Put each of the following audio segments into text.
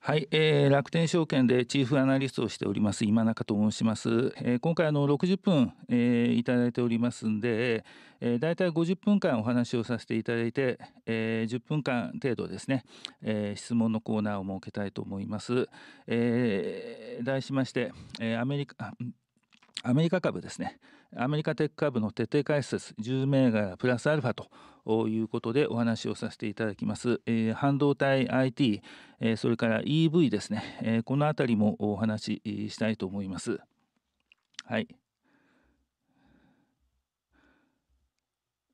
はい、えー、楽天証券でチーフアナリストをしております今中と申します、えー、今回あの60分、えー、いただいておりますんで、えー、たい50分間お話をさせていただいて、えー、10分間程度ですね、えー、質問のコーナーを設けたいと思います、えー、題しまして、えー、アメリカアメリカ株ですね。アメリカテック株の徹底解説10銘柄プラスアルファということでお話をさせていただきます。えー、半導体 IT、えー、それから EV ですね。えー、このあたりもお話ししたいと思います。はい。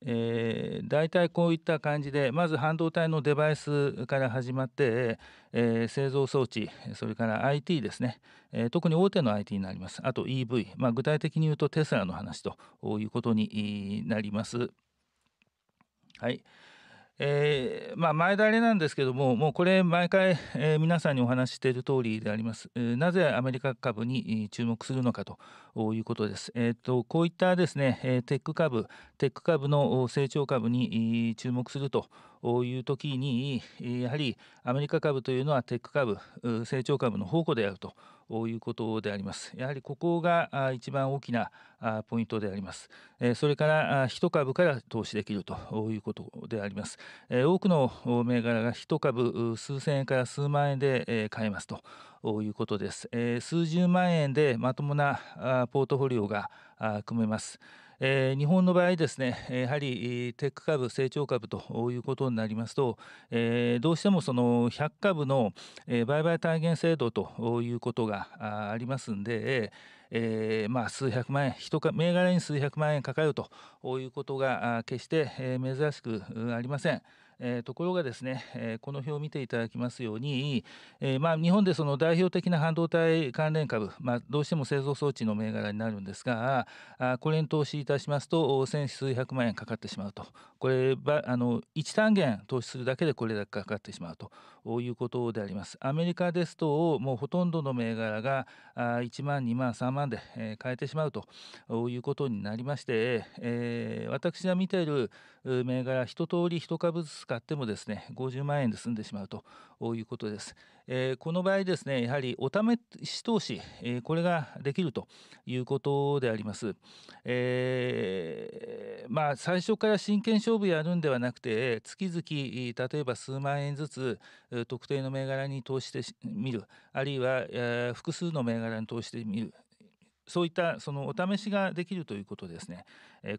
えー、大体こういった感じでまず半導体のデバイスから始まって、えー、製造装置それから IT ですね、えー、特に大手の IT になりますあと EV、まあ、具体的に言うとテスラの話ということになります。はいえーまあ、前だれなんですけども、もうこれ、毎回、えー、皆さんにお話ししている通りであります、えー、なぜアメリカ株に注目するのかということです。えーと、とこういったですね、えー、テック株、テック株の成長株に注目するというときに、やはりアメリカ株というのはテック株、成長株の宝庫であると。いうことでありますやはりここが一番大きなポイントでありますそれから1株から投資できるということであります多くの銘柄が1株数千円から数万円で買えますということです数十万円でまともなポートフォリオが組めますえ日本の場合ですねやはりテック株成長株ということになりますと、えどうしてもその100株の売買体現制度ということがありますんで、えまあ、数百万円1銘柄に数百万円かかるということが決して珍しくありません。えー、ところがですね、えー、この表を見ていただきますように、えー、まあ、日本でその代表的な半導体関連株、まあ、どうしても製造装置の銘柄になるんですがあこれに投資いたしますと千数百万円かかってしまうとこれあの1単元投資するだけでこれだけかかってしまうということであります。アメリカですと、もうほとんどの銘柄が1万、2万、3万で買えてしまうということになりまして、え私が見ている銘柄、一通り一株ずつ買ってもですね、50万円で済んでしまうということです。えこの場合ですねやはりお試し投資、えこれができるということであります、えー、まあ、最初から真剣勝負やるんではなくて月々例えば数万円ずつ特定の銘柄に投資してみるあるいは、え複数の銘柄に投資してみるそういったそのお試しができるということですね。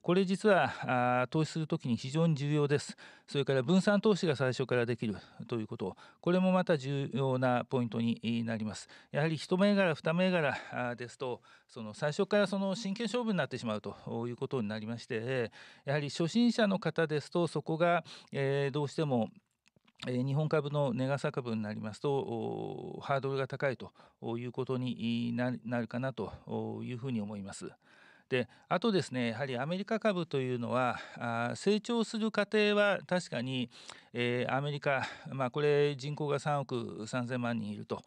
これ実は投資するときに非常に重要です。それから分散投資が最初からできるということ、これもまた重要なポイントになります。やはり一銘柄、2銘柄ですと、その最初からその真剣勝負になってしまうということになりまして、やはり初心者の方ですと、そこがどうしても日本株の値が差株になりますとハードルが高いということになるかなというふうに思います。であとですねやはりアメリカ株というのは成長する過程は確かに、えアメリカ、まあ、これ人口が3億3000万人いると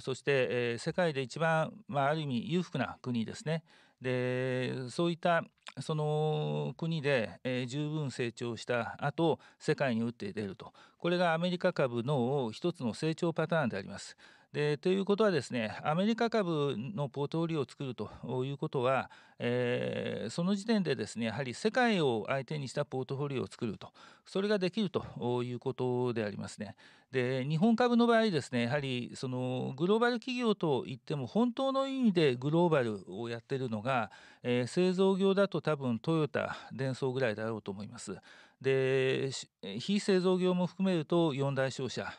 そして、え世界で一番、まあ、ある意味裕福な国ですねでそういったその国で、えー、十分成長した後世界に打って出るとこれがアメリカ株の一つの成長パターンであります。でということはですねアメリカ株のポートフォリオを作るということは、えー、その時点でですねやはり世界を相手にしたポートフォリオを作るとそれができるということでありますね。で日本株の場合ですねやはりそのグローバル企業といっても本当の意味でグローバルをやってるのが、えー、製造業だと多分トヨタ電装ぐらいだろうと思います。で非製造業も含めると四大商社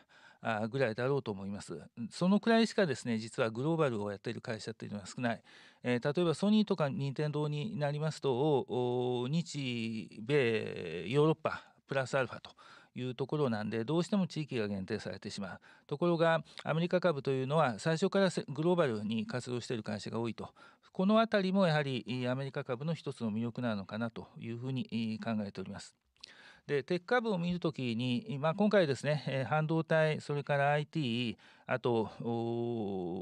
ぐらいだろうと思います。そのくらいしかですね実はグローバルをやっている会社っていうのは少ない。えー、例えばソニーとか任天堂になりますと日米ヨーロッパプラスアルファというところなんでどうしても地域が限定されてしまうところがアメリカ株というのは最初からグローバルに活動している会社が多いとこの辺りもやはりアメリカ株の一つの魅力なのかなというふうに考えております。で、テック株を見るときに、まあ、今回ですね、半導体、それから IT、あと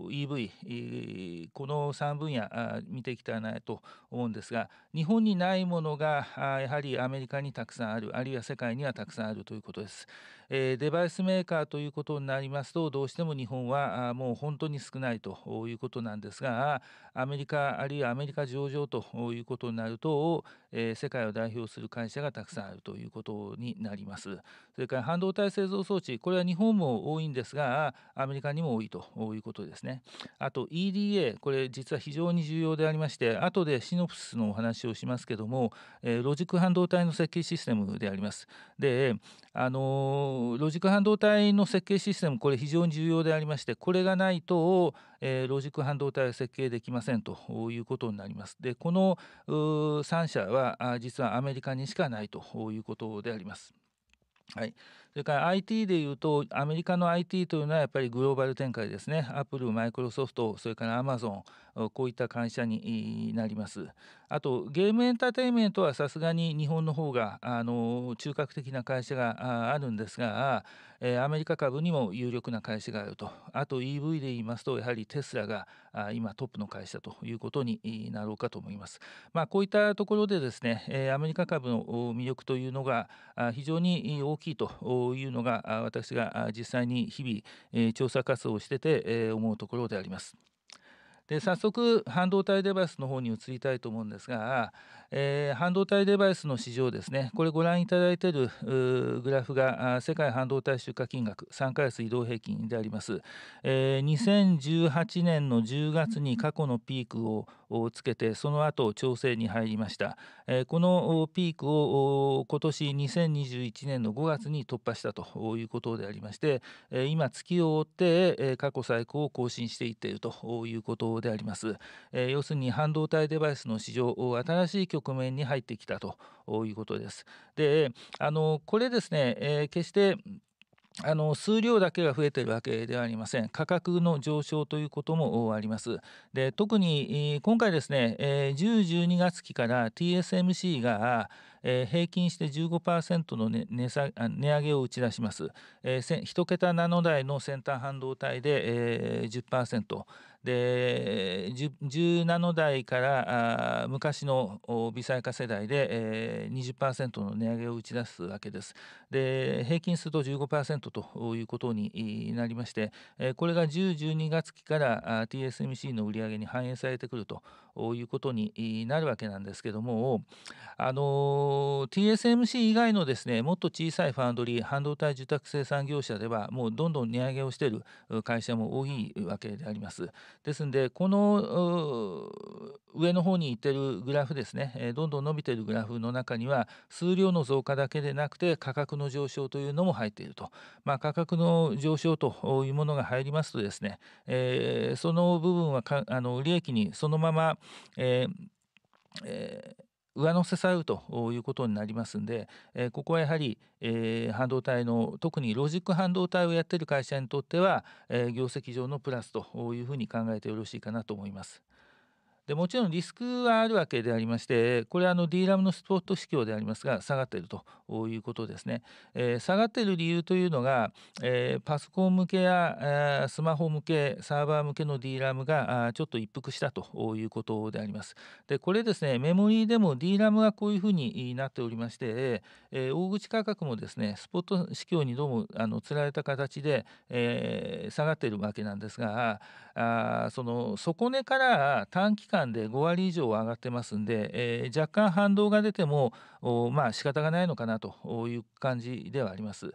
EV この3分野見ていきたいなと思うんですが日本にないものがやはりアメリカにたくさんあるあるいは世界にはたくさんあるということです。デバイスメーカーということになりますとどうしても日本はもう本当に少ないということなんですがアメリカあるいはアメリカ上場ということになると世界を代表する会社がたくさんあるということになります。それから半導体製造装置これは日本も多いんですがアメリカリカにも多いということですね。あと EDA、これ実は非常に重要でありまして、後でシノプスのお話をしますけども、えロジック半導体の設計システムであります。で、あのロジック半導体の設計システム、これ非常に重要でありまして、これがないと、えロジック半導体は設計できませんということになります。で、この3社は実はアメリカにしかないということであります。はい、それから IT でいうとアメリカの IT というのはやっぱりグローバル展開ですねアップルマイクロソフトそれからアマゾンこういった会社になりますあとゲームエンターテインメントはさすがに日本の方があの中核的な会社があるんですがアメリカ株にも有力な会社があるとあと EV で言いますとやはりテスラが今トップの会社ということになろうかと思います、まあ、こういったところでですねアメリカ株の魅力というのが非常に大きいとというのが私が実際に日々調査活動をしてて思うところであります。で早速半導体デバイスの方に移りたいと思うんですが、えー、半導体デバイスの市場ですねこれご覧いただいているグラフが世界半導体出荷金額3ヶ月移動平均であります、えー、2018年の10月に過去のピークををつけてその後調整に入りました、えこのピークを今年2021年の5月に突破したということでありまして、今月を追って、過去最高を更新していっているということであります、え要するに半導体デバイスの市場新しい局面に入ってきたということですであのこれですね、え決してあの数量だけが増えているわけではありません価格の上昇ということもありますで特に今回ですね10、12月期から TSMC がえー、平均して15%の値値値上げを打ち出します、えー、1桁ナノ台の先端半導体で、えー、10%で 10, ナノ台からあ昔の微細化世代で、えー、20%の値上げを打ち出すわけですで平均すると15%ということになりまして、えー、これが10、12月期から TSMC の売り上げに反映されてくるということになるわけなんですけどもあのー TSMC 以外のですねもっと小さいファンドリー半導体受託生産業者ではもうどんどん値上げをしている会社も多いわけであります。ですのでこの上の方にいってるグラフですねどんどん伸びてるグラフの中には数量の増加だけでなくて価格の上昇というのも入っていると、まあ、価格の上昇というものが入りますとですね、えー、その部分はかあの利益にそのまま、えーえー上乗せされるということになりますんで、えここはやはり、え半導体の特にロジック半導体をやっている会社にとっては、え業績上のプラスというふうに考えてよろしいかなと思います。でもちろんリスクはあるわけでありましてこれはあの D ラムのスポット市況でありますが下がっているということですね、えー、下がっている理由というのが、えー、パソコン向けや、えー、スマホ向けサーバー向けの D ラムがちょっと一服したということでありますでこれですねメモリーでも D ラムがこういうふうになっておりまして、えー、大口価格もですねスポット市況にどうもあのつられた形で、えー、下がっているわけなんですがあその底値から短期間で5割以上上がってますんで、えー、若干反動が出ても、まあ仕方がないのかなという感じではあります。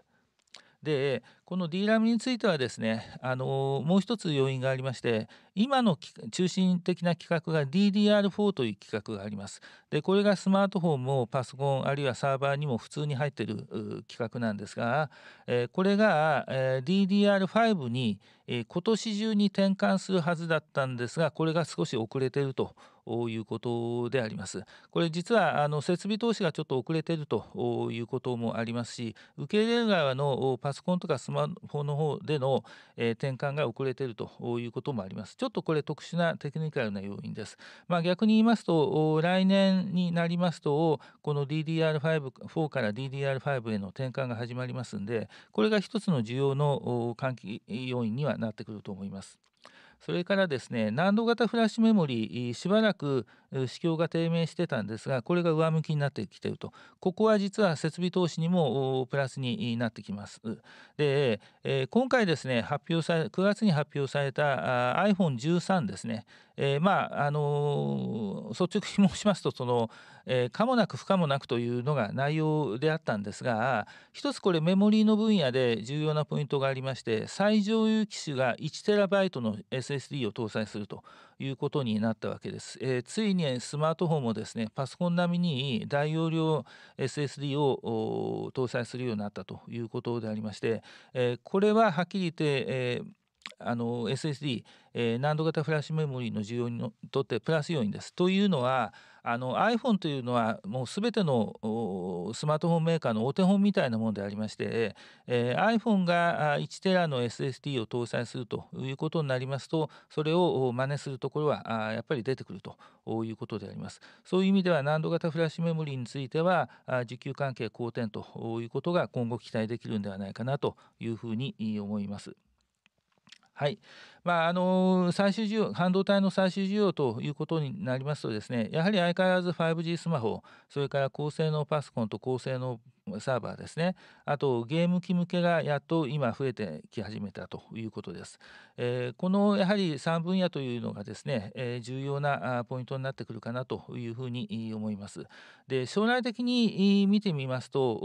でこの D ラ m についてはですねあのもう一つ要因がありまして今の中心的な規格が DDR4 という規格がありますでこれがスマートフォンもパソコンあるいはサーバーにも普通に入っている規格なんですが、えこれが、え DDR5 に、え今年中に転換するはずだったんですがこれが少し遅れていると。いうことであります。これ実はあの設備投資がちょっと遅れてるということもありますし受け入れる側のパソコンとかスマホの方での、え転換が遅れてるということもあります。ちょっとこれ特殊なテクニカルな要因です。まあ、逆に言いますと来年になりますとこの DDR5 から DDR5 への転換が始まりますんでこれが一つの需要の喚起要因にはなってくると思います。それからですね、難度型フラッシュメモリー、しばらく市況が低迷してたんですが、これが上向きになってきてると。ここは実は設備投資にもプラスになってきます。で、え今回ですね、発表され、9月に発表された iPhone13 ですね、えー、まあ、あのー、率直に申しますと、その、えー、かもなく不可もなくというのが内容であったんですが、一つこれメモリーの分野で重要なポイントがありまして、最上位機種が 1TB の SSD SSD を搭載するということになったわけです。えー、ついにスマートフォンもですね、パソコン並みに大容量 SSD を搭載するようになったということでありまして、えー、これははっきり言って、えーあの SSD、えー、難度型フラッシュメモリーの需要にとってプラス要因です。というのはあの iPhone というのはもう全てのスマートフォンメーカーのお手本みたいなものでありまして、えー、iPhone が1テラの SSD を搭載するということになりますとそれを真似するところはやっぱり出てくるということであります。そういう意味では難度型フラッシュメモリーについては需給関係好転ということが今後期待できるんではないかなというふうに思います。はいまあ、あの最終需要半導体の最終需要ということになりますとですねやはり相変わらず 5G スマホそれから高性能パソコンと高性能サーバーですねあとゲーム機向けがやっと今増えてき始めたということです、えー、このやはり3分野というのがですね、えー、重要なポイントになってくるかなというふうに思いますで将来的に見てみますと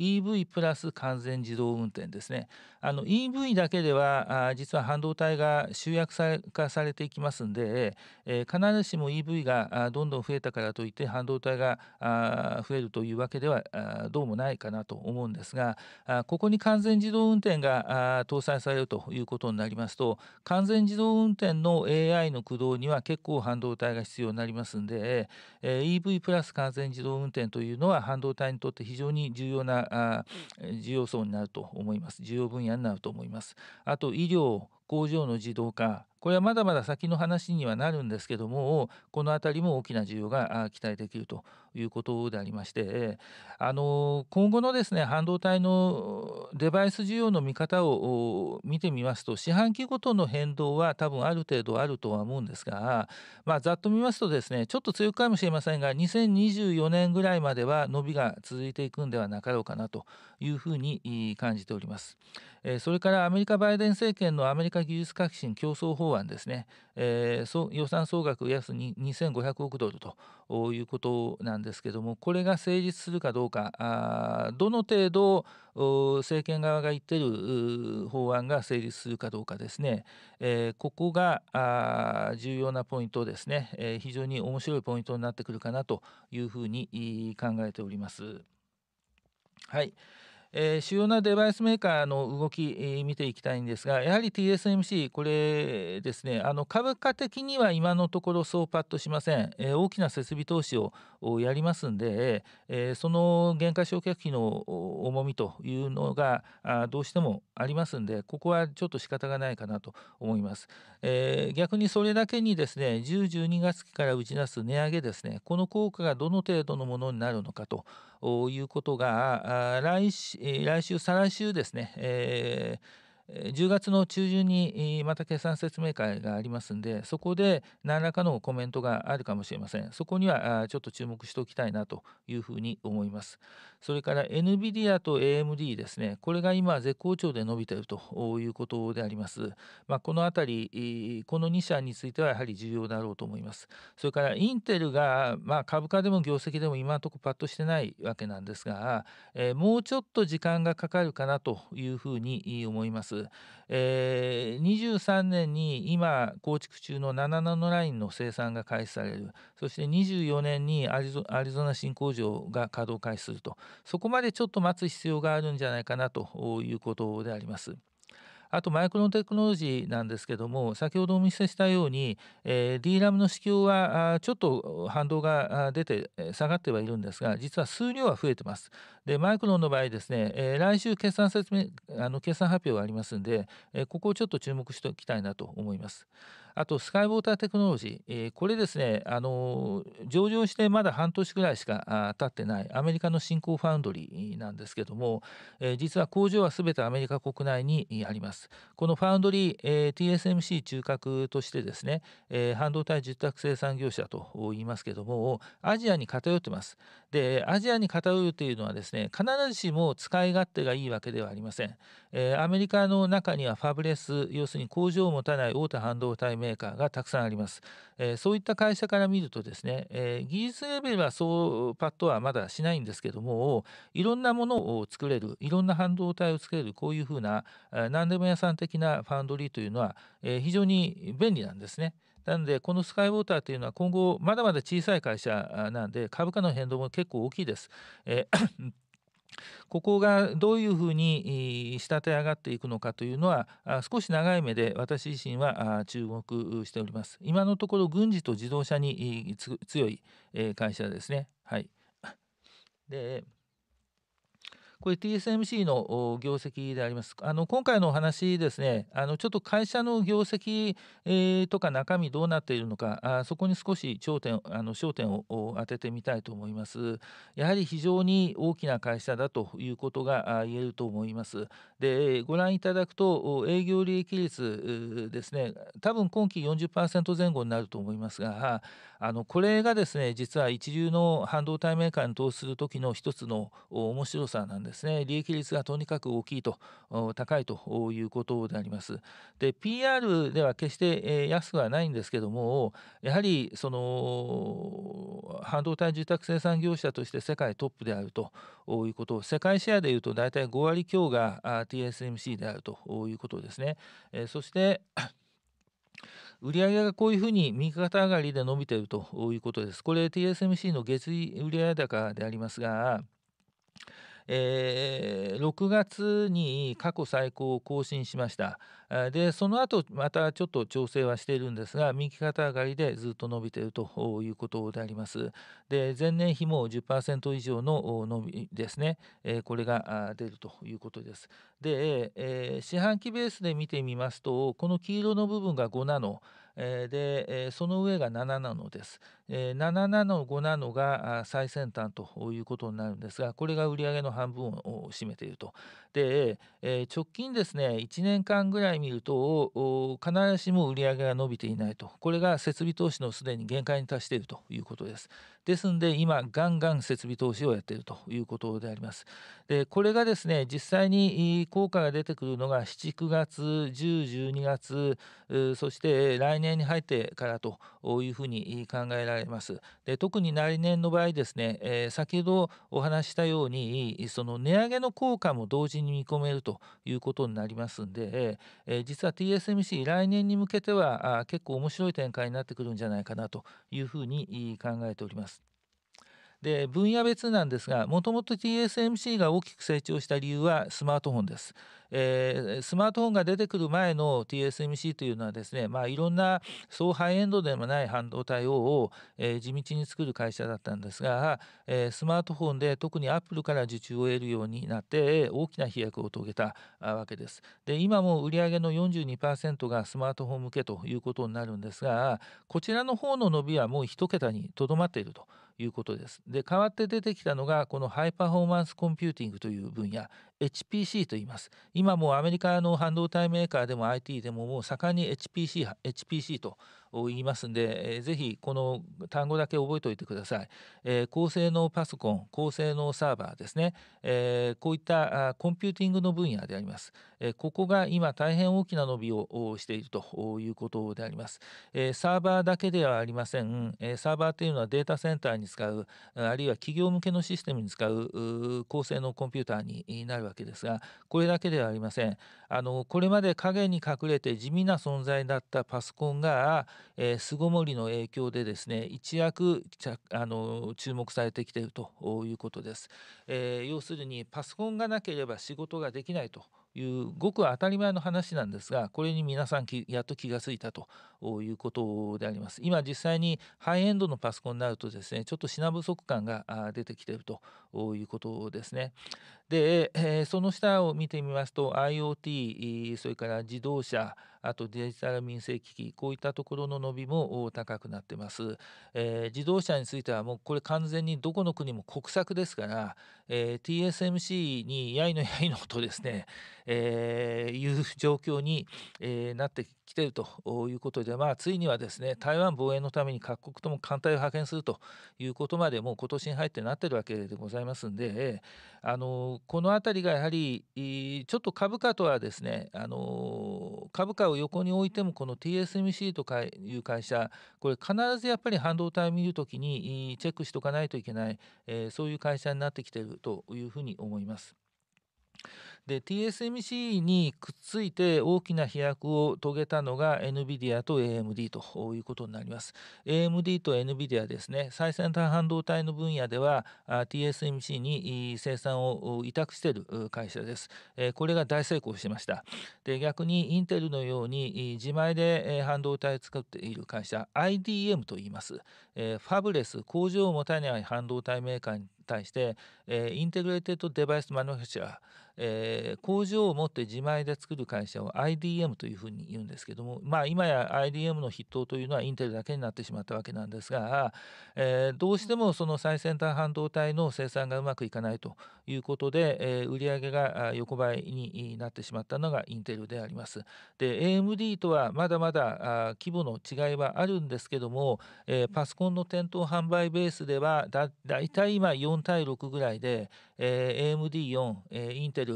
EV プラス完全自動運転ですねあの EV だけでは実は半導体がが集約化されていきますんで、え必ずしも EV がどんどん増えたからといって半導体が増えるというわけではどうもないかなと思うんですがここに完全自動運転が搭載されるということになりますと完全自動運転の AI の駆動には結構半導体が必要になりますんで EV プラス完全自動運転というのは半導体にとって非常に重要な需要層になると思います重要分野になると思いますあと医療工場の自動化これはまだまだ先の話にはなるんですけどもこの辺りも大きな需要が期待できるということでありまして、あの今後のですね半導体のデバイス需要の見方を見てみますと四半期ごとの変動は多分ある程度あるとは思うんですが、まあ、ざっと見ますとですねちょっと強くかもしれませんが2024年ぐらいまでは伸びが続いていくんではなかろうかなというふうに感じております。それからアメリカバイデン政権のアメリカ技術革新競争法案ですね、え予算総額約2500億ドルということなんなんですけどもこれが成立するかどうかどの程度政権側が言ってる法案が成立するかどうかですね、えここが重要なポイントですね、え非常に面白いポイントになってくるかなというふうに考えております。はい、えー、主要なデバイスメーカーの動き、えー、見ていきたいんですが、やはり TSMC、これですね、あの株価的には今のところそうパッとしません。えー、大きな設備投資をやりますんで、えその減価償却費の重みというのがあどうしてもありますんで、ここはちょっと仕方がないかなと思います。え逆にそれだけにですね、10、12月期から打ち出す値上げですね、この効果がどの程度のものになるのかと。いうことが来週再来週ですね、えー10月の中旬にまた決算説明会がありますので、そこで何らかのコメントがあるかもしれません。そこにはちょっと注目しておきたいなというふうに思います。それから NVIDIA と AMD ですね、これが今、絶好調で伸びているということであります。まあ、このあたり、この2社についてはやはり重要だろうと思います。それからインテルが、まあ、株価でも業績でも今のところパッとしてないわけなんですが、えー、もうちょっと時間がかかるかなというふうに思います。えー、23年に今構築中の7ナノラインの生産が開始されるそして24年にアリゾナ新工場が稼働開始するとそこまでちょっと待つ必要があるんじゃないかなということであります。あとマイクロンテクノロジーなんですけども先ほどお見せしたように、えー、DRAM の支給はちょっと反動が出て下がってはいるんですが実は数量は増えてます。でマイクロンの場合ですね、えー、来週決算説明あの決算発表がありますんで、えー、ここをちょっと注目しておきたいなと思います。あとスカイウォーターテクノロジー、えこれですね、あの上場してまだ半年くらいしか経ってないアメリカの新興ファウンドリーなんですけども、え実は工場はすべてアメリカ国内にあります。このファウンドリー、え TSMC 中核としてですね、え半導体受託生産業者と言いますけども、アジアに偏ってます。で、アジアに偏るというのはですね、必ずしも使い勝手がいいわけではありません。えー、アメリカの中にはファブレス要するに工場を持たない大手半導体メーカーがたくさんあります、えー、そういった会社から見るとですね、えー、技術レベルはそうパッとはまだしないんですけどもいろんなものを作れるいろんな半導体を作れるこういうふうな何でも屋さん的なファンドリーというのは、え非常に便利なんですね。なので、このスカイウォーターというのは今後、まだまだ小さい会社なんで、株価の変動も結構大きいです。えーここがどういうふうに仕立て上がっていくのかというのは少し長い目で私自身は注目しております今のところ軍事と自動車に強い会社ですねはい でこれ TSMC の業績であります。あの今回のお話ですね、あのちょっと会社の業績、えー、とか中身どうなっているのか、あそこに少し焦点あの焦点を当ててみたいと思います。やはり非常に大きな会社だということが言えると思います。で、ご覧いただくと営業利益率ですね、多分今期40%前後になると思いますが、あのこれがですね実は一流の半導体メーカーに投資する時の一つの面白さなんですね利益率がとにかく大きいと高いということでありますで PR では決して安くはないんですけどもやはりその半導体住宅生産業者として世界トップであるということ世界シェアでいうと大体5割強が TSMC であるということですねそして売上がこういうふうに右肩上がりで伸びているということです。これ TSMC の月利売上高でありますが、えー、6月に過去最高を更新しました。で、その後またちょっと調整はしているんですが、右肩上がりでずっと伸びているということであります。で、前年比も10%以上の伸びですね、えこれが出るということです。で、えー、四半期ベースで見てみますとこの黄色の部分が5ナノ、えー、で、えー、その上が7ナノです、えー、7ナノ5ナノが最先端ということになるんですがこれが売上の半分を占めているとで、えー、直近ですね1年間ぐらい見ると必ずしも売上が伸びていないとこれが設備投資のすでに限界に達しているということですですので今ガンガン設備投資をやっているということでありますでこれがですね実際に効果が出てくるのが7月10、12月そして来年に入ってからというふうに考えられますで特に来年の場合ですね、え先ほどお話したようにその値上げの効果も同時に見込めるということになりますんで、え実は TSMC 来年に向けては結構面白い展開になってくるんじゃないかなというふうに考えておりますで分野別なんですがもともと TSMC が大きく成長した理由はスマートフォンです、えー、スマートフォンが出てくる前の TSMC というのはですね、まあ、いろんな総ハイエンドでもない半導体を、えー、地道に作る会社だったんですが、えー、スマートフォンで特にアップルから受注を得るようになって大きな飛躍を遂げたわけですで今も売上の42%がスマートフォン向けということになるんですがこちらの方の伸びはもう1桁にとどまっているということです。で、代わって出てきたのが、このハイパフォーマンスコンピューティングという分野、HPC と言います。今もうアメリカの半導体メーカーでも IT でももう盛んに HPC、HPC と言いますんで、えー、ぜひこの単語だけ覚えておいてください。えー、高性能パソコン、高性能サーバーですね。えー、こういったあコンピューティングの分野であります。えここが今大変大きな伸びをしているということであります。えサーバーだけではありません。えサーバーというのはデータセンターに使う、あるいは企業向けのシステムに使う高性能コンピューターになるわけです。わけですがこれだけではありませんあのこれまで影に隠れて地味な存在だったパソコンが、えー、巣ごもりの影響でですね一躍あの注目されてきているということです、えー、要するにパソコンがなければ仕事ができないというごく当たり前の話なんですがこれに皆さんきやっと気がついたということであります今実際にハイエンドのパソコンになるとですねちょっと品不足感が出てきているということですねでその下を見てみますと IoT それから自動車あとデジタル民生機器こういったところの伸びも高くなってます、えー、自動車についてはもうこれ完全にどこの国も国策ですから、えー、TSMC にやいのやいのとですね、えいう状況に、えなって来ているということで、まあ、ついにはですね台湾防衛のために各国とも艦隊を派遣するということまでもう今年に入ってなってるわけでございますんで、あのこの辺りがやはりちょっと株価とはですねあの株価を横に置いてもこの TSMC とかいう会社これ必ずやっぱり半導体見るときにチェックしておかないといけない、えそういう会社になってきてるというふうに思います。で TSMC にくっついて大きな飛躍を遂げたのが NVIDIA と AMD ということになります AMD と NVIDIA ですね最先端半導体の分野では TSMC に生産を委託している会社ですこれが大成功しましたで逆にインテルのように自前で半導体を作っている会社 IDM と言いますファブレス工場を持たない半導体メーカーに対してインテグレーテッドデバイスマヌファクチャーえー、工場を持って自前で作る会社を IDM というふうに言うんですけども、まあ、今や IDM の筆頭というのはインテルだけになってしまったわけなんですが、えー、どうしてもその最先端半導体の生産がうまくいかないということで、えー、売上が横ばいになってしまったのがインテルであります。で AMD とはまだまだ規模の違いはあるんですけども、えー、パソコンの店頭販売ベースではだ大体今4対6ぐらいで、えー、AMD4、えー、インテル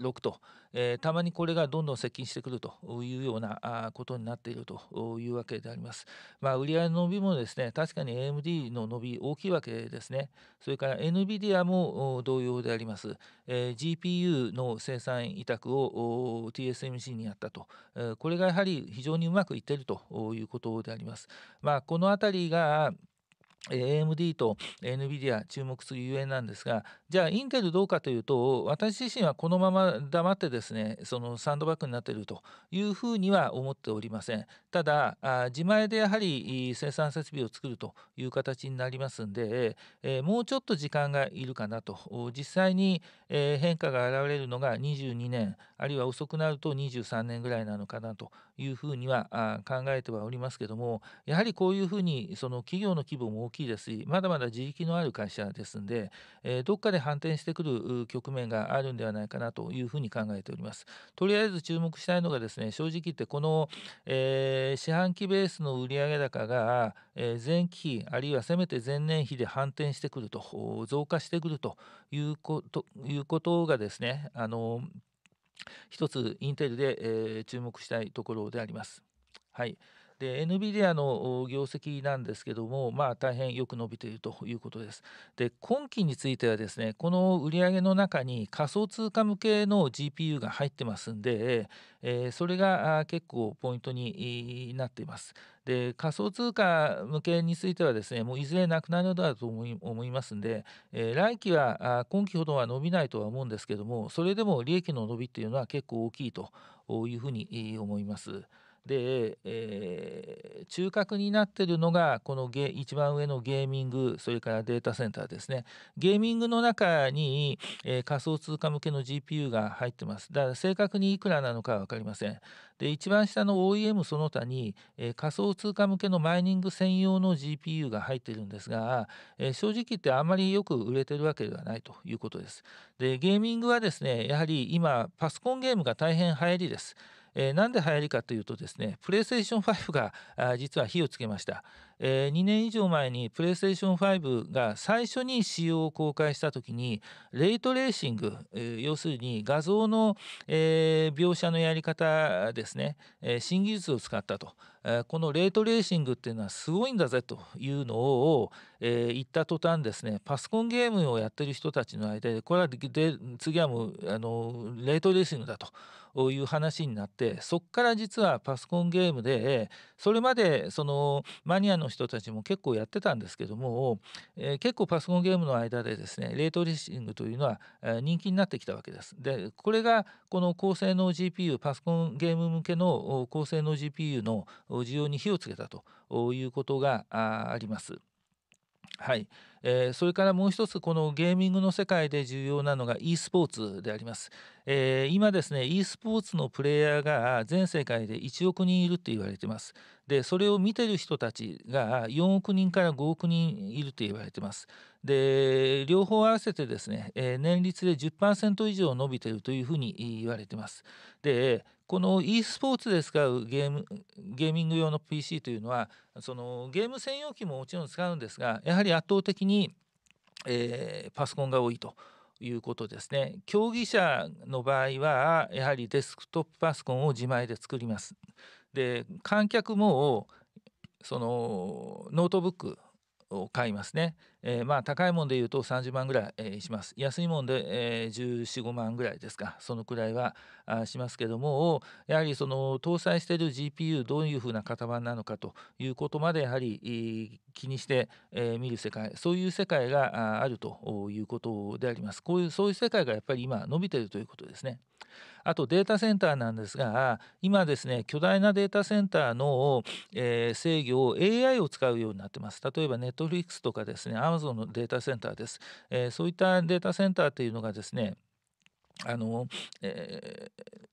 6と、えー、たまにこれがどんどん接近してくるというようなことになっているというわけであります。まあ、売上の伸びもですね、確かに AMD の伸び大きいわけですね。それから NVIDIA も同様であります。えー、GPU の生産委託を TSMC にやったと、えー、これがやはり非常にうまくいっているということであります。まあ、このあたりが AMD と NVIDIA 注目するゆえんなんですが、じゃあインテルどうかというと、私自身はこのまま黙ってですね、そのサンドバッグになっているというふうには思っておりません。ただ、自前でやはり生産設備を作るという形になりますんで、えもうちょっと時間がいるかなと、実際に変化が現れるのが22年、あるいは遅くなると23年ぐらいなのかなというふうには考えてはおりますけどもやはりこういうふうにその企業の規模も大きいですしまだまだ自力のある会社ですんで、えー、どっかで反転してくる局面があるんではないかなというふうに考えております。とりあえず注目したいのがですね正直言ってこの、えー、四半期ベースの売上高が、えー、前期比あるいはせめて前年比で反転してくると増加してくるというこということがですねあの一つインテルで、え注目したいところであります。はい、で NVIDIA の業績なんですけども、まあ、大変よく伸びているということですで今期についてはですねこの売上の中に仮想通貨向けの GPU が入ってますんで、えー、それが結構ポイントになっていますで仮想通貨向けについてはですねもういずれなくなるのだと思い思いますんで、えー、来期は今期ほどは伸びないとは思うんですけどもそれでも利益の伸びっていうのは結構大きいというふうに思います。で、えー、中核になってるのがこのゲ一番上のゲーミングそれからデータセンターですねゲーミングの中に、えー、仮想通貨向けの GPU が入ってますだから正確にいくらなのかは分かりませんで一番下の OEM その他に、えー、仮想通貨向けのマイニング専用の GPU が入ってるんですが、え正直言ってあまりよく売れてるわけではないということですでゲーミングはですねやはり今パソコンゲームが大変流行りですえー、なんで流行りかというとですね、プレイステーション5があ実は火をつけました。えー、2年以上前にプレイステーション5が最初に仕様を公開した時に、レイトレーシング、えー、要するに画像の、えー、描写のやり方ですね、え新技術を使ったと、えこのレイトレーシングっていうのはすごいんだぜというのを、え言った途端ですね、パソコンゲームをやってる人たちの間で、これはで次はもうあのレイトレーシングだという話になってそっから実はパソコンゲームでそれまでそのマニアの人たちも結構やってたんですけども、えー、結構パソコンゲームの間でですねレートリーシングというのは人気になってきたわけです。でこれがこの高性能 GPU パソコンゲーム向けの高性能 GPU の需要に火をつけたということがあります。はい、えー、それからもう一つこのゲーミングの世界で重要なのが e スポーツであります、えー、今ですね e スポーツのプレイヤーが全世界で1億人いるって言われてますでそれを見てる人たちが4億人から5億人いると言われてますで両方合わせてですね、えー、年率で10%以上伸びてるというふうに言われてますでこの e スポーツで使うゲームゲーミング用の PC というのはそのゲーム専用機ももちろん使うんですがやはり圧倒的に、えー、パソコンが多いということですね競技者の場合はやはりデスクトップパソコンを自前で作りますで観客もそのノートブックを買いますねえー、まあ高いもんで言うと30万ぐらい、えー、します安いもんで、えー、1415万ぐらいですかそのくらいはあしますけどもやはりその搭載している GPU どういうふうな型番なのかということまでやはり気にして、えー、見る世界そういう世界がああるということでありますこういうそういう世界がやっぱり今伸びているということですね。あとデータセンターなんですが今ですね巨大なデータセンターの、えー、制御を AI を使うようになってます例えば Netflix とかですね a m a のデータセンターです。えー、そういったデータセンターというのがですね、あの、えー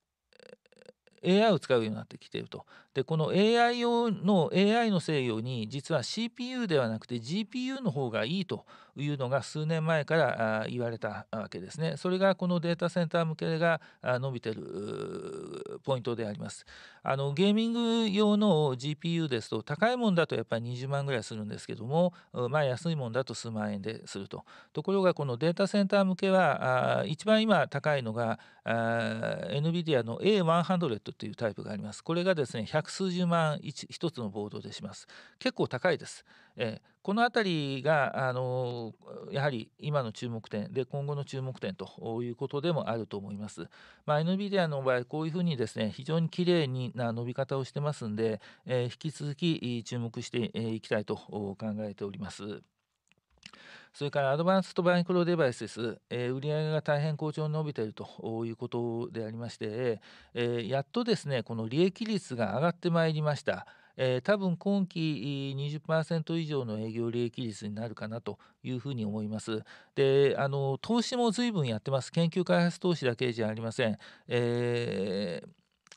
AI を使うようになってきていると。で、この AI 用の AI の制御に実は CPU ではなくて GPU の方がいいというのが数年前から言われたわけですね。それがこのデータセンター向けが伸びているポイントであります。あのゲーミング用の GPU ですと高いもんだとやっぱり20万ぐらいするんですけども、まあ、安いもんだと数万円ですると。ところがこのデータセンター向けは一番今高いのが NVIDIA の A100 というタイプがあります。これがですね百数十万一つのボードでします。結構高いです。えー、この辺りが、あのー、やはり今の注目点で今後の注目点ということでもあると思います。まあ、NVIDIA の場合こういうふうにですね非常に綺麗にな伸び方をしてますんで、えー、引き続き注目していきたいと考えております。それからアドバンストマイクロデバイスです、えー、売上が大変好調に伸びているということでありまして、えー、やっとですねこの利益率が上がってまいりました。えー、多分今期20%以上の営業利益率になるかなというふうに思います。で、あの投資も随分やってます。研究開発投資だけじゃありません。えー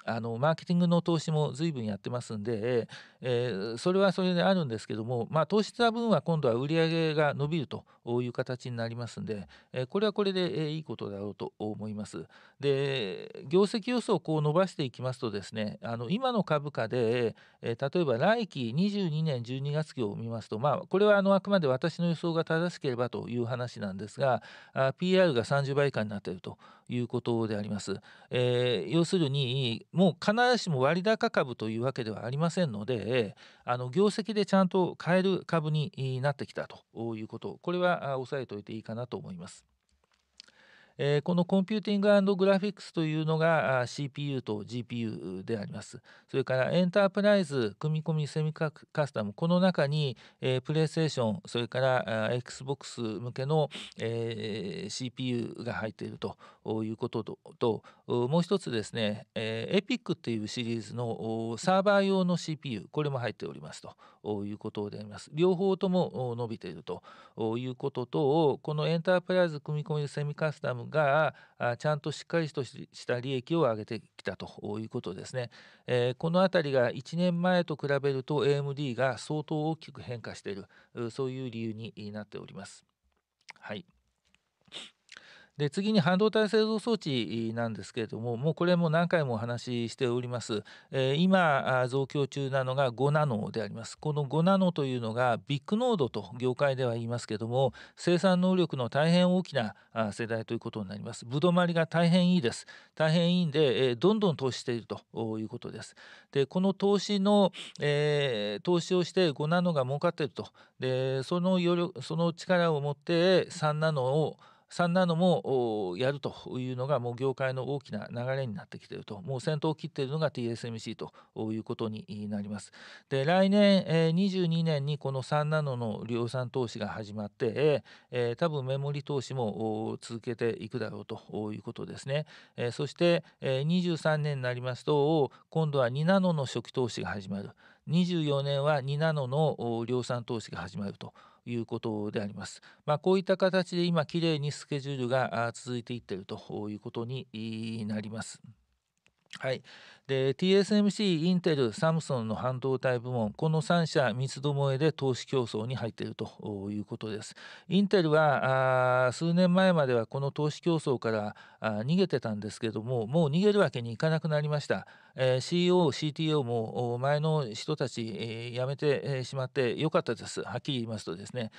あのマーケティングの投資も随分やってますんで、えー、それはそれであるんですけども、まあ、糖質は分は今度は売上が伸びるという形になりますんで、えー、これはこれで、えー、いいことだろうと思います。で業績予想をこう伸ばしていきますとですねあの今の株価で、えー、例えば来期22年12月期を見ますと、まあ、これはあのあくまで私の予想が正しければという話なんですがあ PR が30倍以下になっているということであります。えー、要するにもう必ずしも割高株というわけではありませんので、であの業績でちゃんと買える株になってきたということこれは押さえておいていいかなと思います。えー、このコンピューティンググラフィックスというのが CPU と GPU であります。それからエンタープライズ、組み込みセミカスタム、この中に、えー、プレイステーション、それから XBOX 向けの、えー、CPU が入っているということともう一つですね、えー、EPIC っていうシリーズのサーバー用の CPU これも入っておりますということであります両方とも伸びているということとこのエンタープライズ組み込みセミカスタムがちゃんとしっかりとした利益を上げてきたということですね、えー、このあたりが1年前と比べると AMD が相当大きく変化しているそういう理由になっておりますはい。で次に半導体製造装置なんですけれどももうこれも何回もお話ししております、えー、今増強中なのが5ナノでありますこの5ナノというのがビッグノードと業界では言いますけれども生産能力の大変大きな世代ということになりますぶどまりが大変いいです大変いいんで、えー、どんどん投資しているということですでこの投資の、えー、投資をして5ナノが儲かっているとでその余力その力を持って3ナノを3ナノもやるというのがもう業界の大きな流れになってきているともう先頭を切っているのが TSMC ということになりますで来年22年にこの3ナノの量産投資が始まって多分メモリ投資も続けていくだろうということですねそして23年になりますと今度は2ナノの初期投資が始まる24年は2ナノの量産投資が始まると。いうことであります。まあ、こういった形で今、きれいにスケジュールが続いていっているということになります。はいで TSMC、インテル、サムソンの半導体部門、この3社、三つどもえで投資競争に入っているということです。インテルは数年前まではこの投資競争からあ逃げてたんですけども、もう逃げるわけにいかなくなりました。えー、CEO、CTO も前の人たち、えー、辞めてしまってよかったです。はっきり言いますとですね、